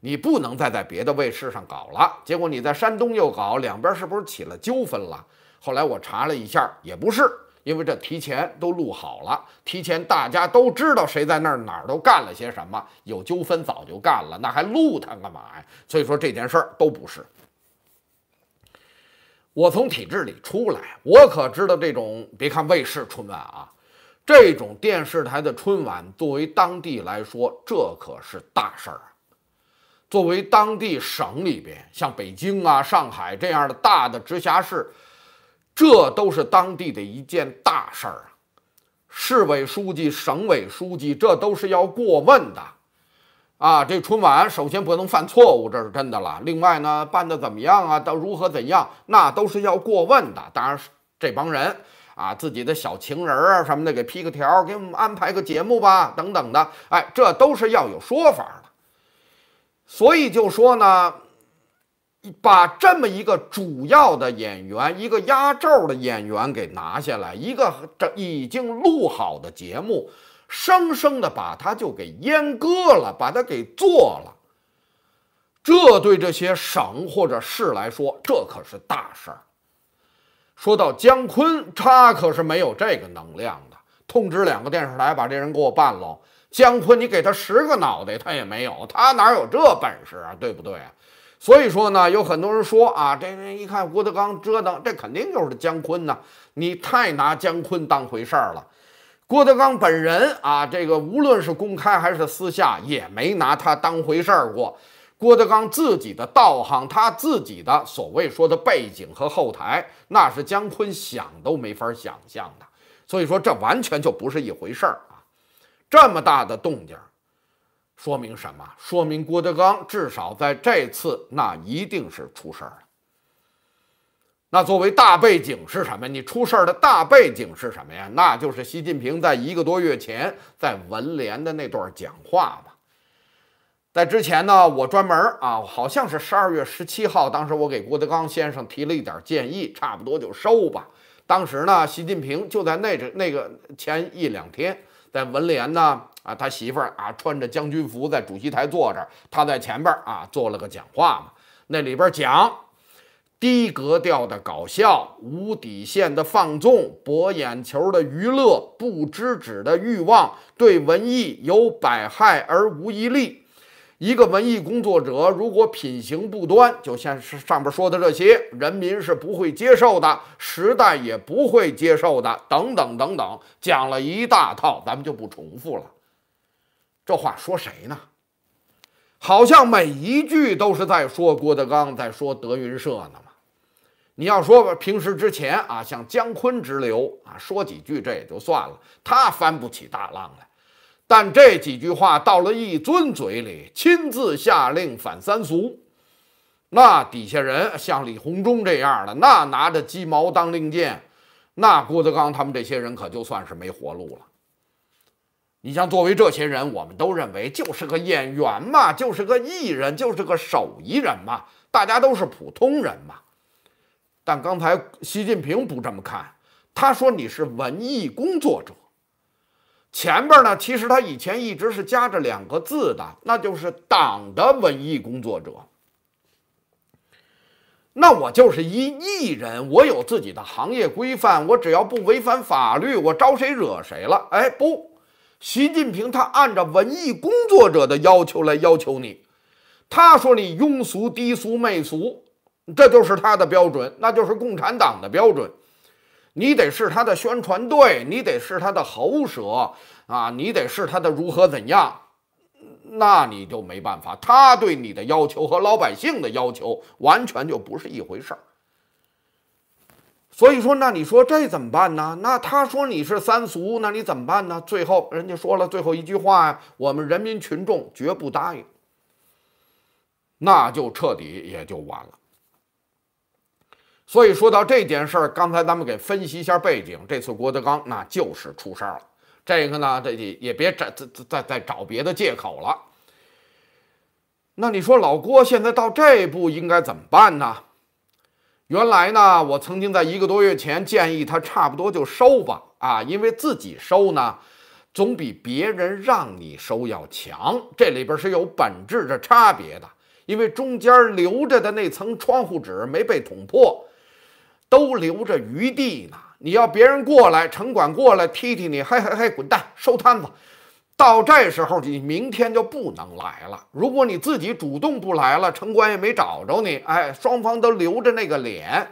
你不能再在别的卫视上搞了，结果你在山东又搞，两边是不是起了纠纷了？后来我查了一下，也不是，因为这提前都录好了，提前大家都知道谁在那儿哪儿都干了些什么，有纠纷早就干了，那还录它干嘛呀？所以说这件事儿都不是。我从体制里出来，我可知道这种，别看卫视春晚啊，这种电视台的春晚，作为当地来说，这可是大事儿啊。作为当地省里边，像北京啊、上海这样的大的直辖市，这都是当地的一件大事儿啊。市委书记、省委书记，这都是要过问的啊。这春晚首先不能犯错误，这是真的了。另外呢，办的怎么样啊？到如何怎样，那都是要过问的。当然是这帮人啊，自己的小情人儿啊什么的，给批个条，给我们安排个节目吧，等等的。哎，这都是要有说法。所以就说呢，把这么一个主要的演员，一个压轴的演员给拿下来，一个这已经录好的节目，生生的把他就给阉割了，把他给做了。这对这些省或者市来说，这可是大事儿。说到姜昆，他可是没有这个能量的。通知两个电视台，把这人给我办了。姜昆，你给他十个脑袋，他也没有，他哪有这本事啊？对不对？所以说呢，有很多人说啊，这人一看郭德纲折腾，这肯定就是姜昆呢。你太拿姜昆当回事儿了。郭德纲本人啊，这个无论是公开还是私下，也没拿他当回事儿过。郭德纲自己的道行，他自己的所谓说的背景和后台，那是姜昆想都没法想象的。所以说，这完全就不是一回事儿。这么大的动静，说明什么？说明郭德纲至少在这次那一定是出事儿了。那作为大背景是什么？你出事儿的大背景是什么呀？那就是习近平在一个多月前在文联的那段讲话吧。在之前呢，我专门啊，好像是十二月十七号，当时我给郭德纲先生提了一点建议，差不多就收吧。当时呢，习近平就在那这那个前一两天。在文联呢，啊，他媳妇儿啊穿着将军服在主席台坐着，他在前边儿啊做了个讲话嘛，那里边讲，低格调的搞笑，无底线的放纵，博眼球的娱乐，不知止的欲望，对文艺有百害而无一利。一个文艺工作者如果品行不端，就像是上面说的这些，人民是不会接受的，时代也不会接受的，等等等等，讲了一大套，咱们就不重复了。这话说谁呢？好像每一句都是在说郭德纲，在说德云社呢嘛。你要说吧，平时之前啊，像姜昆之流啊，说几句这也就算了，他翻不起大浪来。但这几句话到了一尊嘴里，亲自下令反三俗，那底下人像李鸿忠这样的，那拿着鸡毛当令箭，那郭德纲他们这些人可就算是没活路了。你像作为这些人，我们都认为就是个演员嘛，就是个艺人，就是个手艺人嘛，大家都是普通人嘛。但刚才习近平不这么看，他说你是文艺工作者。前边呢，其实他以前一直是加着两个字的，那就是党的文艺工作者。那我就是一艺人，我有自己的行业规范，我只要不违反法律，我招谁惹谁了？哎，不，习近平他按照文艺工作者的要求来要求你，他说你庸俗、低俗、媚俗，这就是他的标准，那就是共产党的标准。你得是他的宣传队，你得是他的喉舌啊，你得是他的如何怎样，那你就没办法。他对你的要求和老百姓的要求完全就不是一回事儿。所以说，那你说这怎么办呢？那他说你是三俗，那你怎么办呢？最后人家说了最后一句话呀：“我们人民群众绝不答应。”那就彻底也就完了。所以说到这件事儿，刚才咱们给分析一下背景。这次郭德纲那就是出事儿了。这个呢，也也别再再再再找别的借口了。那你说老郭现在到这一步应该怎么办呢？原来呢，我曾经在一个多月前建议他差不多就收吧，啊，因为自己收呢，总比别人让你收要强。这里边是有本质的差别的，因为中间留着的那层窗户纸没被捅破。都留着余地呢，你要别人过来，城管过来踢踢你，嘿嘿嘿，滚蛋，收摊子。到这时候，你明天就不能来了。如果你自己主动不来了，城管也没找着你，哎，双方都留着那个脸，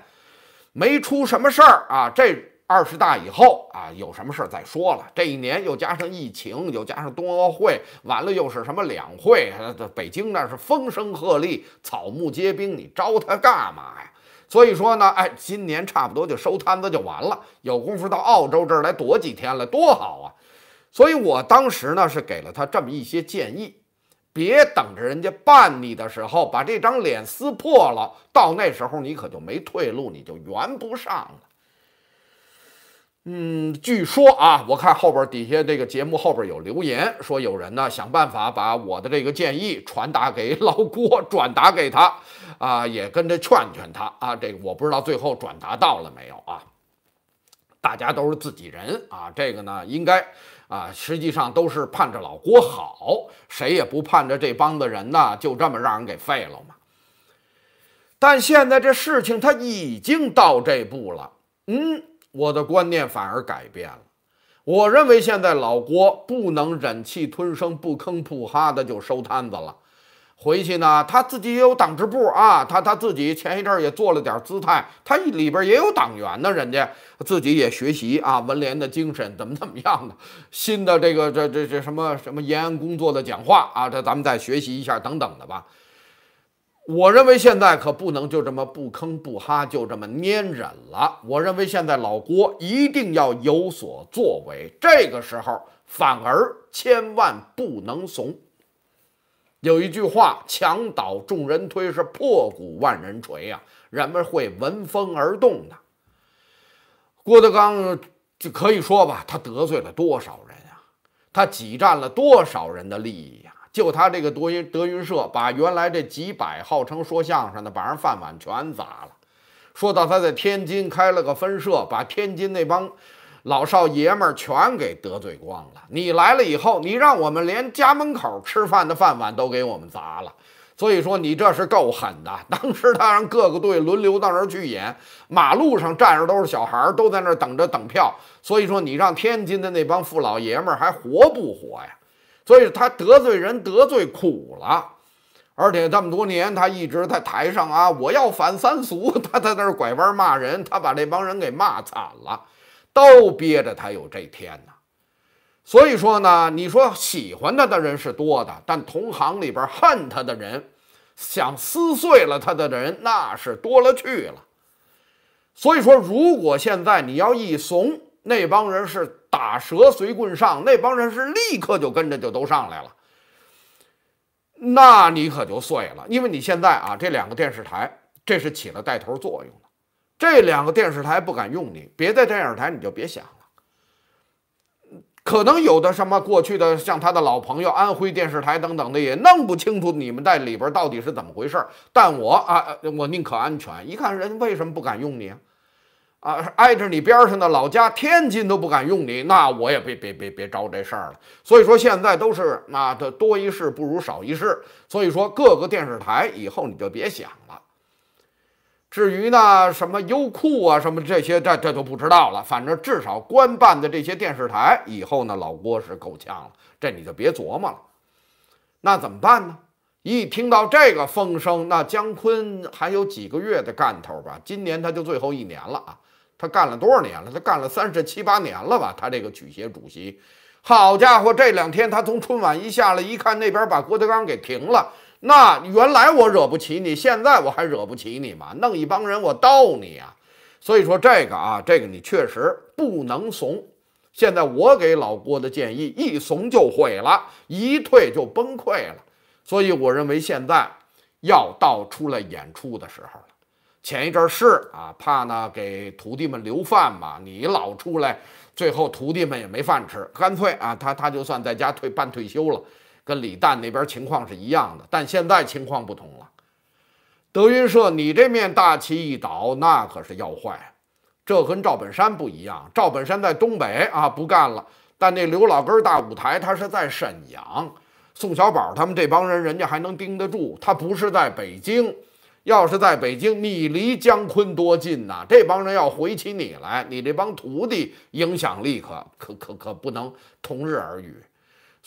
没出什么事儿啊。这二十大以后啊，有什么事儿再说了。这一年又加上疫情，又加上冬奥会，完了又是什么两会？北京那是风声鹤唳，草木皆兵，你招他干嘛呀？所以说呢，哎，今年差不多就收摊子就完了，有功夫到澳洲这儿来躲几天了，多好啊！所以我当时呢是给了他这么一些建议，别等着人家办你的时候把这张脸撕破了，到那时候你可就没退路，你就圆不上了。嗯，据说啊，我看后边底下这个节目后边有留言，说有人呢想办法把我的这个建议传达给老郭，转达给他。啊，也跟着劝劝他啊，这个我不知道最后转达到了没有啊？大家都是自己人啊，这个呢，应该啊，实际上都是盼着老郭好，谁也不盼着这帮子人呢，就这么让人给废了嘛。但现在这事情他已经到这步了，嗯，我的观念反而改变了，我认为现在老郭不能忍气吞声、不吭不哈的就收摊子了。回去呢，他自己也有党支部啊，他他自己前一阵儿也做了点姿态，他里边也有党员呢，人家自己也学习啊，文联的精神怎么怎么样的，新的这个这这这什么什么延安工作的讲话啊，这咱们再学习一下等等的吧。我认为现在可不能就这么不吭不哈，就这么蔫忍了。我认为现在老郭一定要有所作为，这个时候反而千万不能怂。有一句话：“墙倒众人推，是破鼓万人锤呀。”人们会闻风而动的。郭德纲就可以说吧，他得罪了多少人啊？他挤占了多少人的利益呀？就他这个德云德云社，把原来这几百号称说相声的，把人饭碗全砸了。说到他在天津开了个分社，把天津那帮……老少爷们儿全给得罪光了。你来了以后，你让我们连家门口吃饭的饭碗都给我们砸了。所以说，你这是够狠的。当时他让各个队轮流到那儿去演，马路上站着都是小孩儿，都在那儿等着等票。所以说，你让天津的那帮富老爷们儿还活不活呀？所以，他得罪人得罪苦了。而且这么多年，他一直在台上啊，我要反三俗，他在那儿拐弯骂人，他把这帮人给骂惨了。都憋着他有这天呢，所以说呢，你说喜欢他的人是多的，但同行里边恨他的人，想撕碎了他的人那是多了去了。所以说，如果现在你要一怂，那帮人是打蛇随棍上，那帮人是立刻就跟着就都上来了，那你可就碎了，因为你现在啊，这两个电视台这是起了带头作用的。这两个电视台不敢用你，别的电视台你就别想了。可能有的什么过去的，像他的老朋友安徽电视台等等的，也弄不清楚你们在里边到底是怎么回事儿。但我啊，我宁可安全。一看人为什么不敢用你啊？啊，挨着你边上的老家天津都不敢用你，那我也别别别别招这事儿了。所以说现在都是那、啊，多一事不如少一事。所以说各个电视台以后你就别想了。至于呢，什么优酷啊，什么这些，这这都不知道了。反正至少官办的这些电视台，以后呢，老郭是够呛了。这你就别琢磨了。那怎么办呢？一听到这个风声，那姜昆还有几个月的干头吧？今年他就最后一年了啊！他干了多少年了？他干了三十七八年了吧？他这个曲协主席，好家伙，这两天他从春晚一下来，一看那边把郭德纲给停了。那原来我惹不起你，现在我还惹不起你吗？弄一帮人我斗你啊！所以说这个啊，这个你确实不能怂。现在我给老郭的建议：一怂就毁了，一退就崩溃了。所以我认为现在要到出来演出的时候了。前一阵是啊，怕呢给徒弟们留饭嘛，你老出来，最后徒弟们也没饭吃，干脆啊，他他就算在家退半退休了。跟李诞那边情况是一样的，但现在情况不同了。德云社，你这面大旗一倒，那可是要坏。这跟赵本山不一样，赵本山在东北啊，不干了。但那刘老根大舞台，他是在沈阳，宋小宝他们这帮人，人家还能盯得住。他不是在北京，要是在北京，你离姜昆多近呐？这帮人要回起你来，你这帮徒弟影响力可可可可不能同日而语。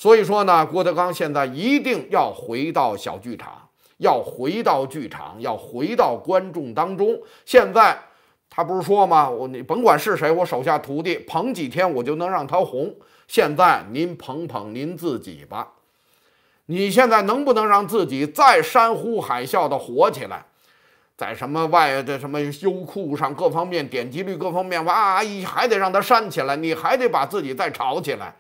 所以说呢，郭德纲现在一定要回到小剧场，要回到剧场，要回到观众当中。现在他不是说吗？我你甭管是谁，我手下徒弟捧几天，我就能让他红。现在您捧捧您自己吧，你现在能不能让自己再山呼海啸的火起来？在什么外的什么优酷上，各方面点击率，各方面哇，一还得让它煽起来，你还得把自己再炒起来。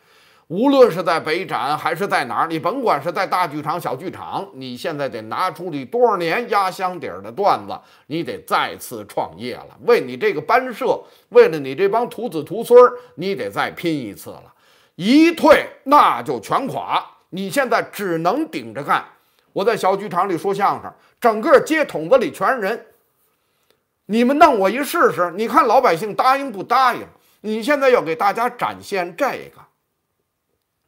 无论是在北展还是在哪儿，你甭管是在大剧场、小剧场，你现在得拿出你多少年压箱底儿的段子，你得再次创业了。为你这个班社，为了你这帮徒子徒孙，你得再拼一次了。一退那就全垮，你现在只能顶着干。我在小剧场里说相声，整个街筒子里全是人，你们弄我一试试，你看老百姓答应不答应？你现在要给大家展现这个。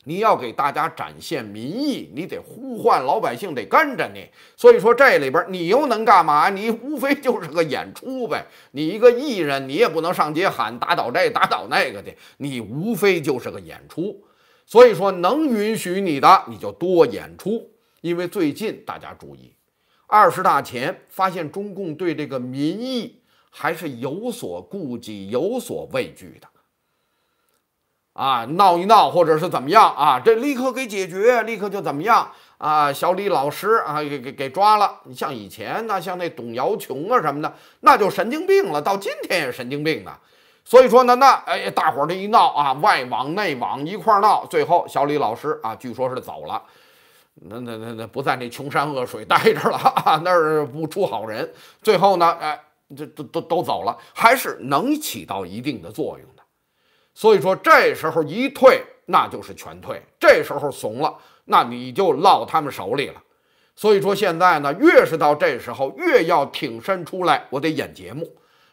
你要给大家展现民意，你得呼唤老百姓得跟着你，所以说这里边你又能干嘛？你无非就是个演出呗。你一个艺人，你也不能上街喊打倒这、打倒那个的，你无非就是个演出。所以说，能允许你的，你就多演出。因为最近大家注意，二十大前发现中共对这个民意还是有所顾忌、有所畏惧的。啊，闹一闹，或者是怎么样啊？这立刻给解决，立刻就怎么样啊？小李老师啊，给给给抓了。你像以前那，像那董瑶琼啊什么的，那就神经病了。到今天也神经病呢。所以说呢，那哎，大伙儿这一闹啊，外网内网一块儿闹，最后小李老师啊，据说是走了。那那那那不在那穷山恶水待着了，那儿不出好人。最后呢，哎，这都都都走了，还是能起到一定的作用的。所以说这时候一退，那就是全退。这时候怂了，那你就落他们手里了。所以说现在呢，越是到这时候，越要挺身出来。我得演节目，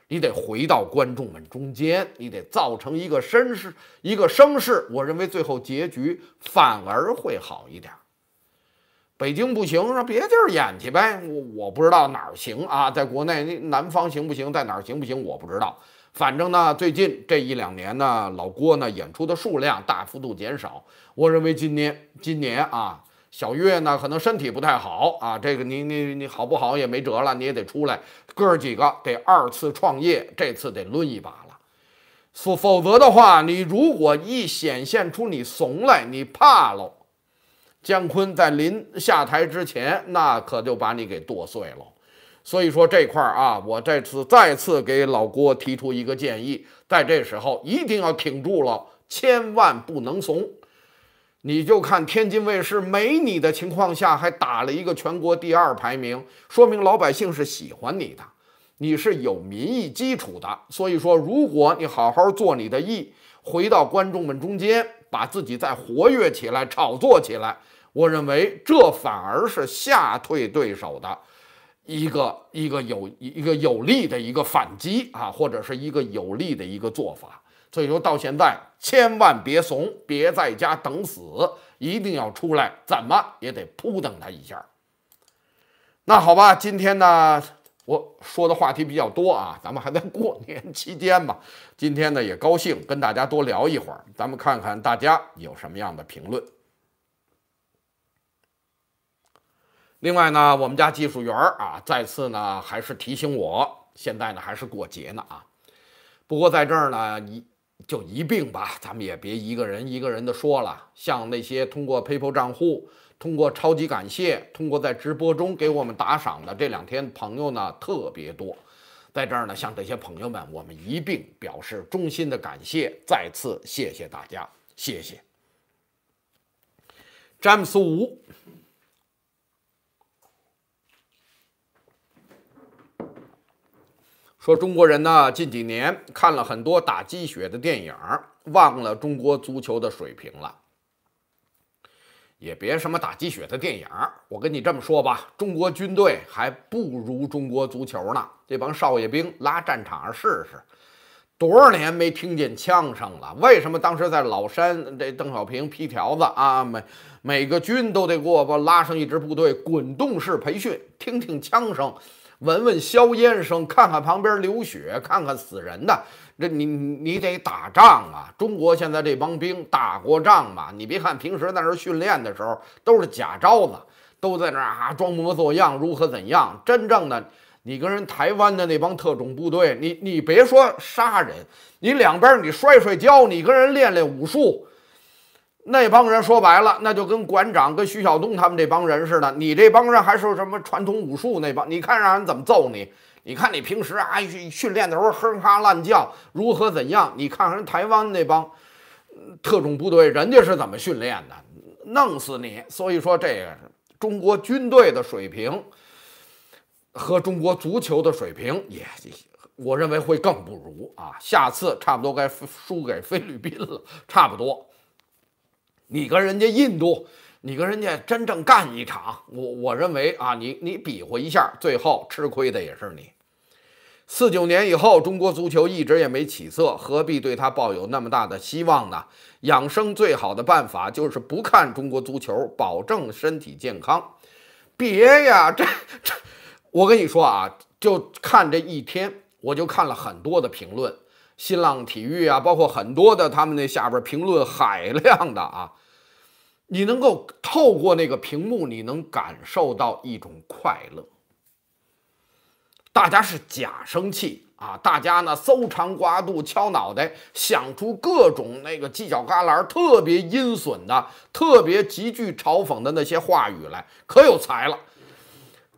你得回到观众们中间，你得造成一个声势，一个声势。我认为最后结局反而会好一点。北京不行，让别地儿演去呗。我我不知道哪儿行啊，在国内，那南方行不行？在哪儿行不行？我不知道。反正呢，最近这一两年呢，老郭呢演出的数量大幅度减少。我认为今年今年啊，小岳呢可能身体不太好啊，这个你你你好不好也没辙了，你也得出来。哥儿几个得二次创业，这次得抡一把了。否否则的话，你如果一显现出你怂来，你怕了，姜昆在临下台之前，那可就把你给剁碎了。所以说这块儿啊，我这次再次给老郭提出一个建议，在这时候一定要挺住了，千万不能怂。你就看天津卫视没你的情况下，还打了一个全国第二排名，说明老百姓是喜欢你的，你是有民意基础的。所以说，如果你好好做你的艺，回到观众们中间，把自己再活跃起来、炒作起来，我认为这反而是吓退对手的。一个一个有一个有利的一个反击啊，或者是一个有利的一个做法。所以说到现在，千万别怂，别在家等死，一定要出来，怎么也得扑腾他一下。那好吧，今天呢，我说的话题比较多啊，咱们还在过年期间嘛。今天呢也高兴跟大家多聊一会儿，咱们看看大家有什么样的评论。另外呢，我们家技术员儿啊，再次呢还是提醒我，现在呢还是过节呢啊。不过在这儿呢，你就一并吧，咱们也别一个人一个人的说了。像那些通过 PayPal 账户、通过超级感谢、通过在直播中给我们打赏的这两天朋友呢，特别多。在这儿呢，向这些朋友们，我们一并表示衷心的感谢，再次谢谢大家，谢谢。詹姆斯吴。说中国人呢，近几年看了很多打鸡血的电影，忘了中国足球的水平了。也别什么打鸡血的电影，我跟你这么说吧，中国军队还不如中国足球呢。这帮少爷兵拉战场上试试，多少年没听见枪声了？为什么当时在老山，这邓小平批条子啊，每每个军都得给我拉上一支部队，滚动式培训，听听枪声。闻闻硝烟声，看看旁边流血，看看死人的，这你你得打仗啊！中国现在这帮兵打过仗吗？你别看平时在那训练的时候都是假招子，都在那啊装模作样如何怎样。真正的，你跟人台湾的那帮特种部队，你你别说杀人，你两边你摔摔跤，你跟人练练武术。那帮人说白了，那就跟馆长、跟徐晓东他们这帮人似的。你这帮人还说什么传统武术那帮？你看让人怎么揍你？你看你平时啊训练的时候哼哈乱叫如何怎样？你看人台湾那帮特种部队，人家是怎么训练的？弄死你！所以说，这个中国军队的水平和中国足球的水平，也我认为会更不如啊。下次差不多该输给菲律宾了，差不多。你跟人家印度，你跟人家真正干一场，我我认为啊，你你比划一下，最后吃亏的也是你。四九年以后，中国足球一直也没起色，何必对他抱有那么大的希望呢？养生最好的办法就是不看中国足球，保证身体健康。别呀，这这，我跟你说啊，就看这一天，我就看了很多的评论。新浪体育啊，包括很多的，他们那下边评论海量的啊，你能够透过那个屏幕，你能感受到一种快乐。大家是假生气啊，大家呢搜肠刮肚敲脑袋，想出各种那个犄角旮旯特别阴损的、特别极具嘲讽的那些话语来，可有才了。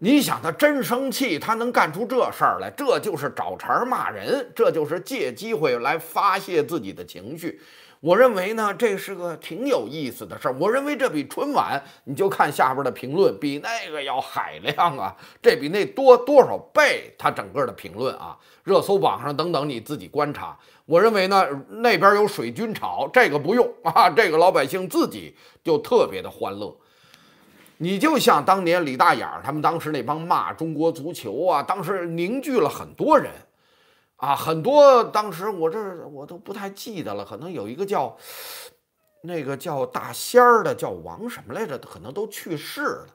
你想他真生气，他能干出这事儿来？这就是找茬骂人，这就是借机会来发泄自己的情绪。我认为呢，这是个挺有意思的事儿。我认为这比春晚，你就看下边的评论，比那个要海量啊，这比那多多少倍？他整个的评论啊，热搜榜上等等，你自己观察。我认为呢，那边有水军炒这个不用啊，这个老百姓自己就特别的欢乐。你就像当年李大眼儿，他们当时那帮骂中国足球啊，当时凝聚了很多人，啊，很多当时我这我都不太记得了，可能有一个叫，那个叫大仙儿的，叫王什么来着，可能都去世了。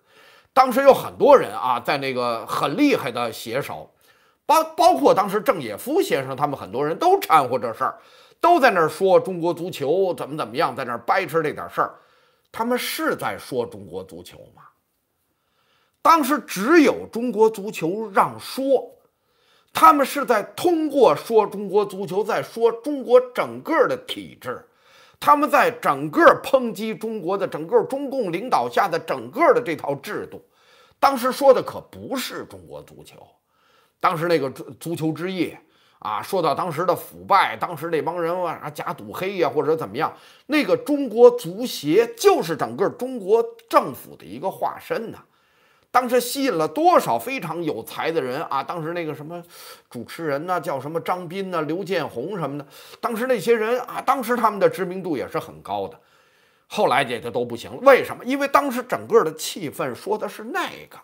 当时有很多人啊，在那个很厉害的写手，包包括当时郑也夫先生，他们很多人都掺和这事儿，都在那儿说中国足球怎么怎么样，在那儿掰扯这点事儿。他们是在说中国足球吗？当时只有中国足球让说，他们是在通过说中国足球在说中国整个的体制，他们在整个抨击中国的整个中共领导下的整个的这套制度。当时说的可不是中国足球，当时那个足足球之夜。啊，说到当时的腐败，当时那帮人啊，假赌黑呀，或者怎么样，那个中国足协就是整个中国政府的一个化身呐。当时吸引了多少非常有才的人啊！当时那个什么主持人呢，叫什么张斌呢、刘建宏什么的。当时那些人啊，当时他们的知名度也是很高的。后来也就都不行了，为什么？因为当时整个的气氛说的是那个，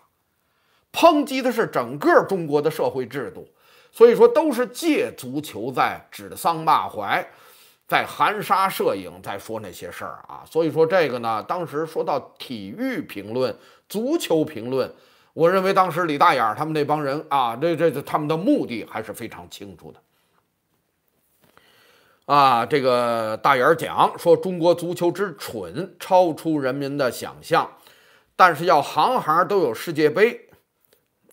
抨击的是整个中国的社会制度。所以说，都是借足球在指桑骂槐，在含沙射影，在说那些事儿啊。所以说，这个呢，当时说到体育评论、足球评论，我认为当时李大眼儿他们那帮人啊，这这他们的目的还是非常清楚的。啊，这个大眼儿讲说中国足球之蠢，超出人民的想象，但是要行行都有世界杯，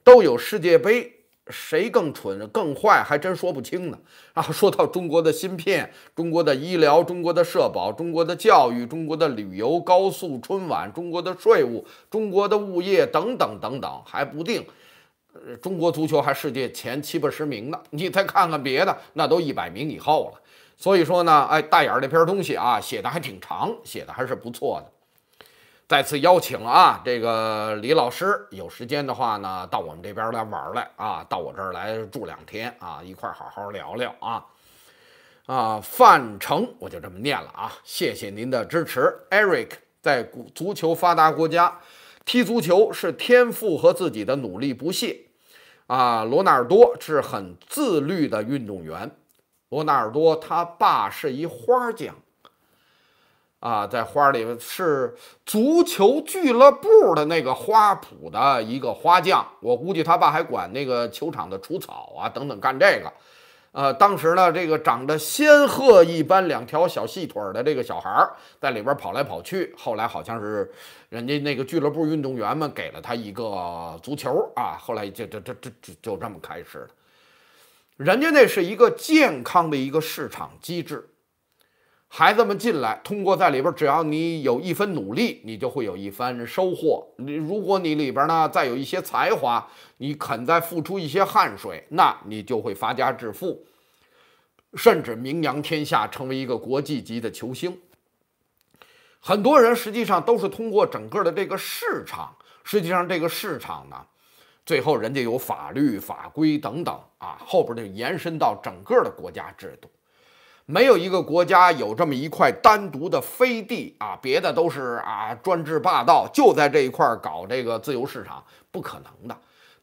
都有世界杯。谁更蠢、更坏，还真说不清呢。然后说到中国的芯片、中国的医疗、中国的社保、中国的教育、中国的旅游、高速、春晚、中国的税务、中国的物业等等等等，还不定。呃，中国足球还世界前七八十名呢，你再看看别的，那都一百名以后了。所以说呢，哎，大眼这篇东西啊，写的还挺长，写的还是不错的。再次邀请啊，这个李老师有时间的话呢，到我们这边来玩来啊，到我这儿来住两天啊，一块儿好好聊聊啊。啊，范成我就这么念了啊，谢谢您的支持。Eric 在足足球发达国家踢足球是天赋和自己的努力不懈啊。罗纳尔多是很自律的运动员，罗纳尔多他爸是一花匠。啊，在花儿里是足球俱乐部的那个花圃的一个花匠，我估计他爸还管那个球场的除草啊等等干这个。呃，当时呢，这个长得仙鹤一般两条小细腿的这个小孩儿在里边跑来跑去，后来好像是人家那个俱乐部运动员们给了他一个足球啊，后来就这这这就就这么开始了。人家那是一个健康的一个市场机制。孩子们进来，通过在里边，只要你有一分努力，你就会有一番收获。你如果你里边呢再有一些才华，你肯再付出一些汗水，那你就会发家致富，甚至名扬天下，成为一个国际级的球星。很多人实际上都是通过整个的这个市场，实际上这个市场呢，最后人家有法律法规等等啊，后边就延伸到整个的国家制度。没有一个国家有这么一块单独的飞地啊，别的都是啊专制霸道，就在这一块搞这个自由市场不可能的。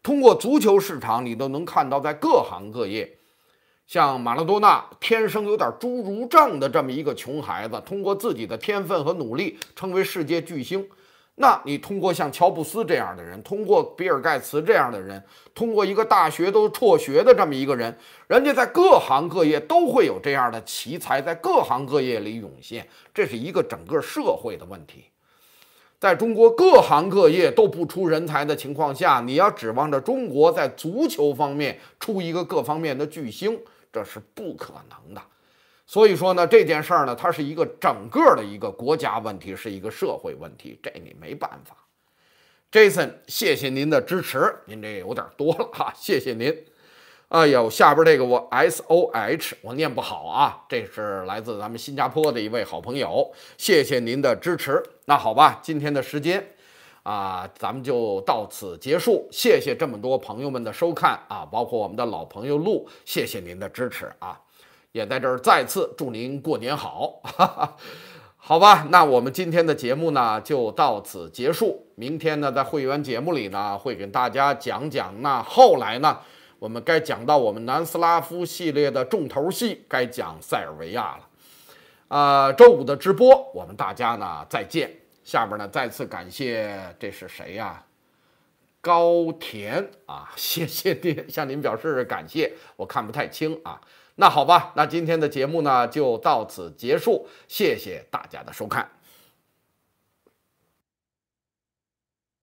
通过足球市场，你都能看到在各行各业，像马拉多纳天生有点侏儒症的这么一个穷孩子，通过自己的天分和努力成为世界巨星。那你通过像乔布斯这样的人，通过比尔盖茨这样的人，通过一个大学都辍学的这么一个人，人家在各行各业都会有这样的奇才在各行各业里涌现，这是一个整个社会的问题。在中国各行各业都不出人才的情况下，你要指望着中国在足球方面出一个各方面的巨星，这是不可能的。所以说呢，这件事儿呢，它是一个整个的一个国家问题，是一个社会问题，这你没办法。Jason，谢谢您的支持，您这有点多了哈，谢谢您。哎呦，下边这个我 S O H 我念不好啊，这是来自咱们新加坡的一位好朋友，谢谢您的支持。那好吧，今天的时间啊，咱们就到此结束。谢谢这么多朋友们的收看啊，包括我们的老朋友路，谢谢您的支持啊。也在这儿再次祝您过年好，好吧？那我们今天的节目呢就到此结束。明天呢，在会员节目里呢，会给大家讲讲那后来呢，我们该讲到我们南斯拉夫系列的重头戏，该讲塞尔维亚了。啊，周五的直播，我们大家呢再见。下边呢，再次感谢，这是谁呀？高田啊，谢谢您，向您表示感谢。我看不太清啊。那好吧，那今天的节目呢就到此结束，谢谢大家的收看。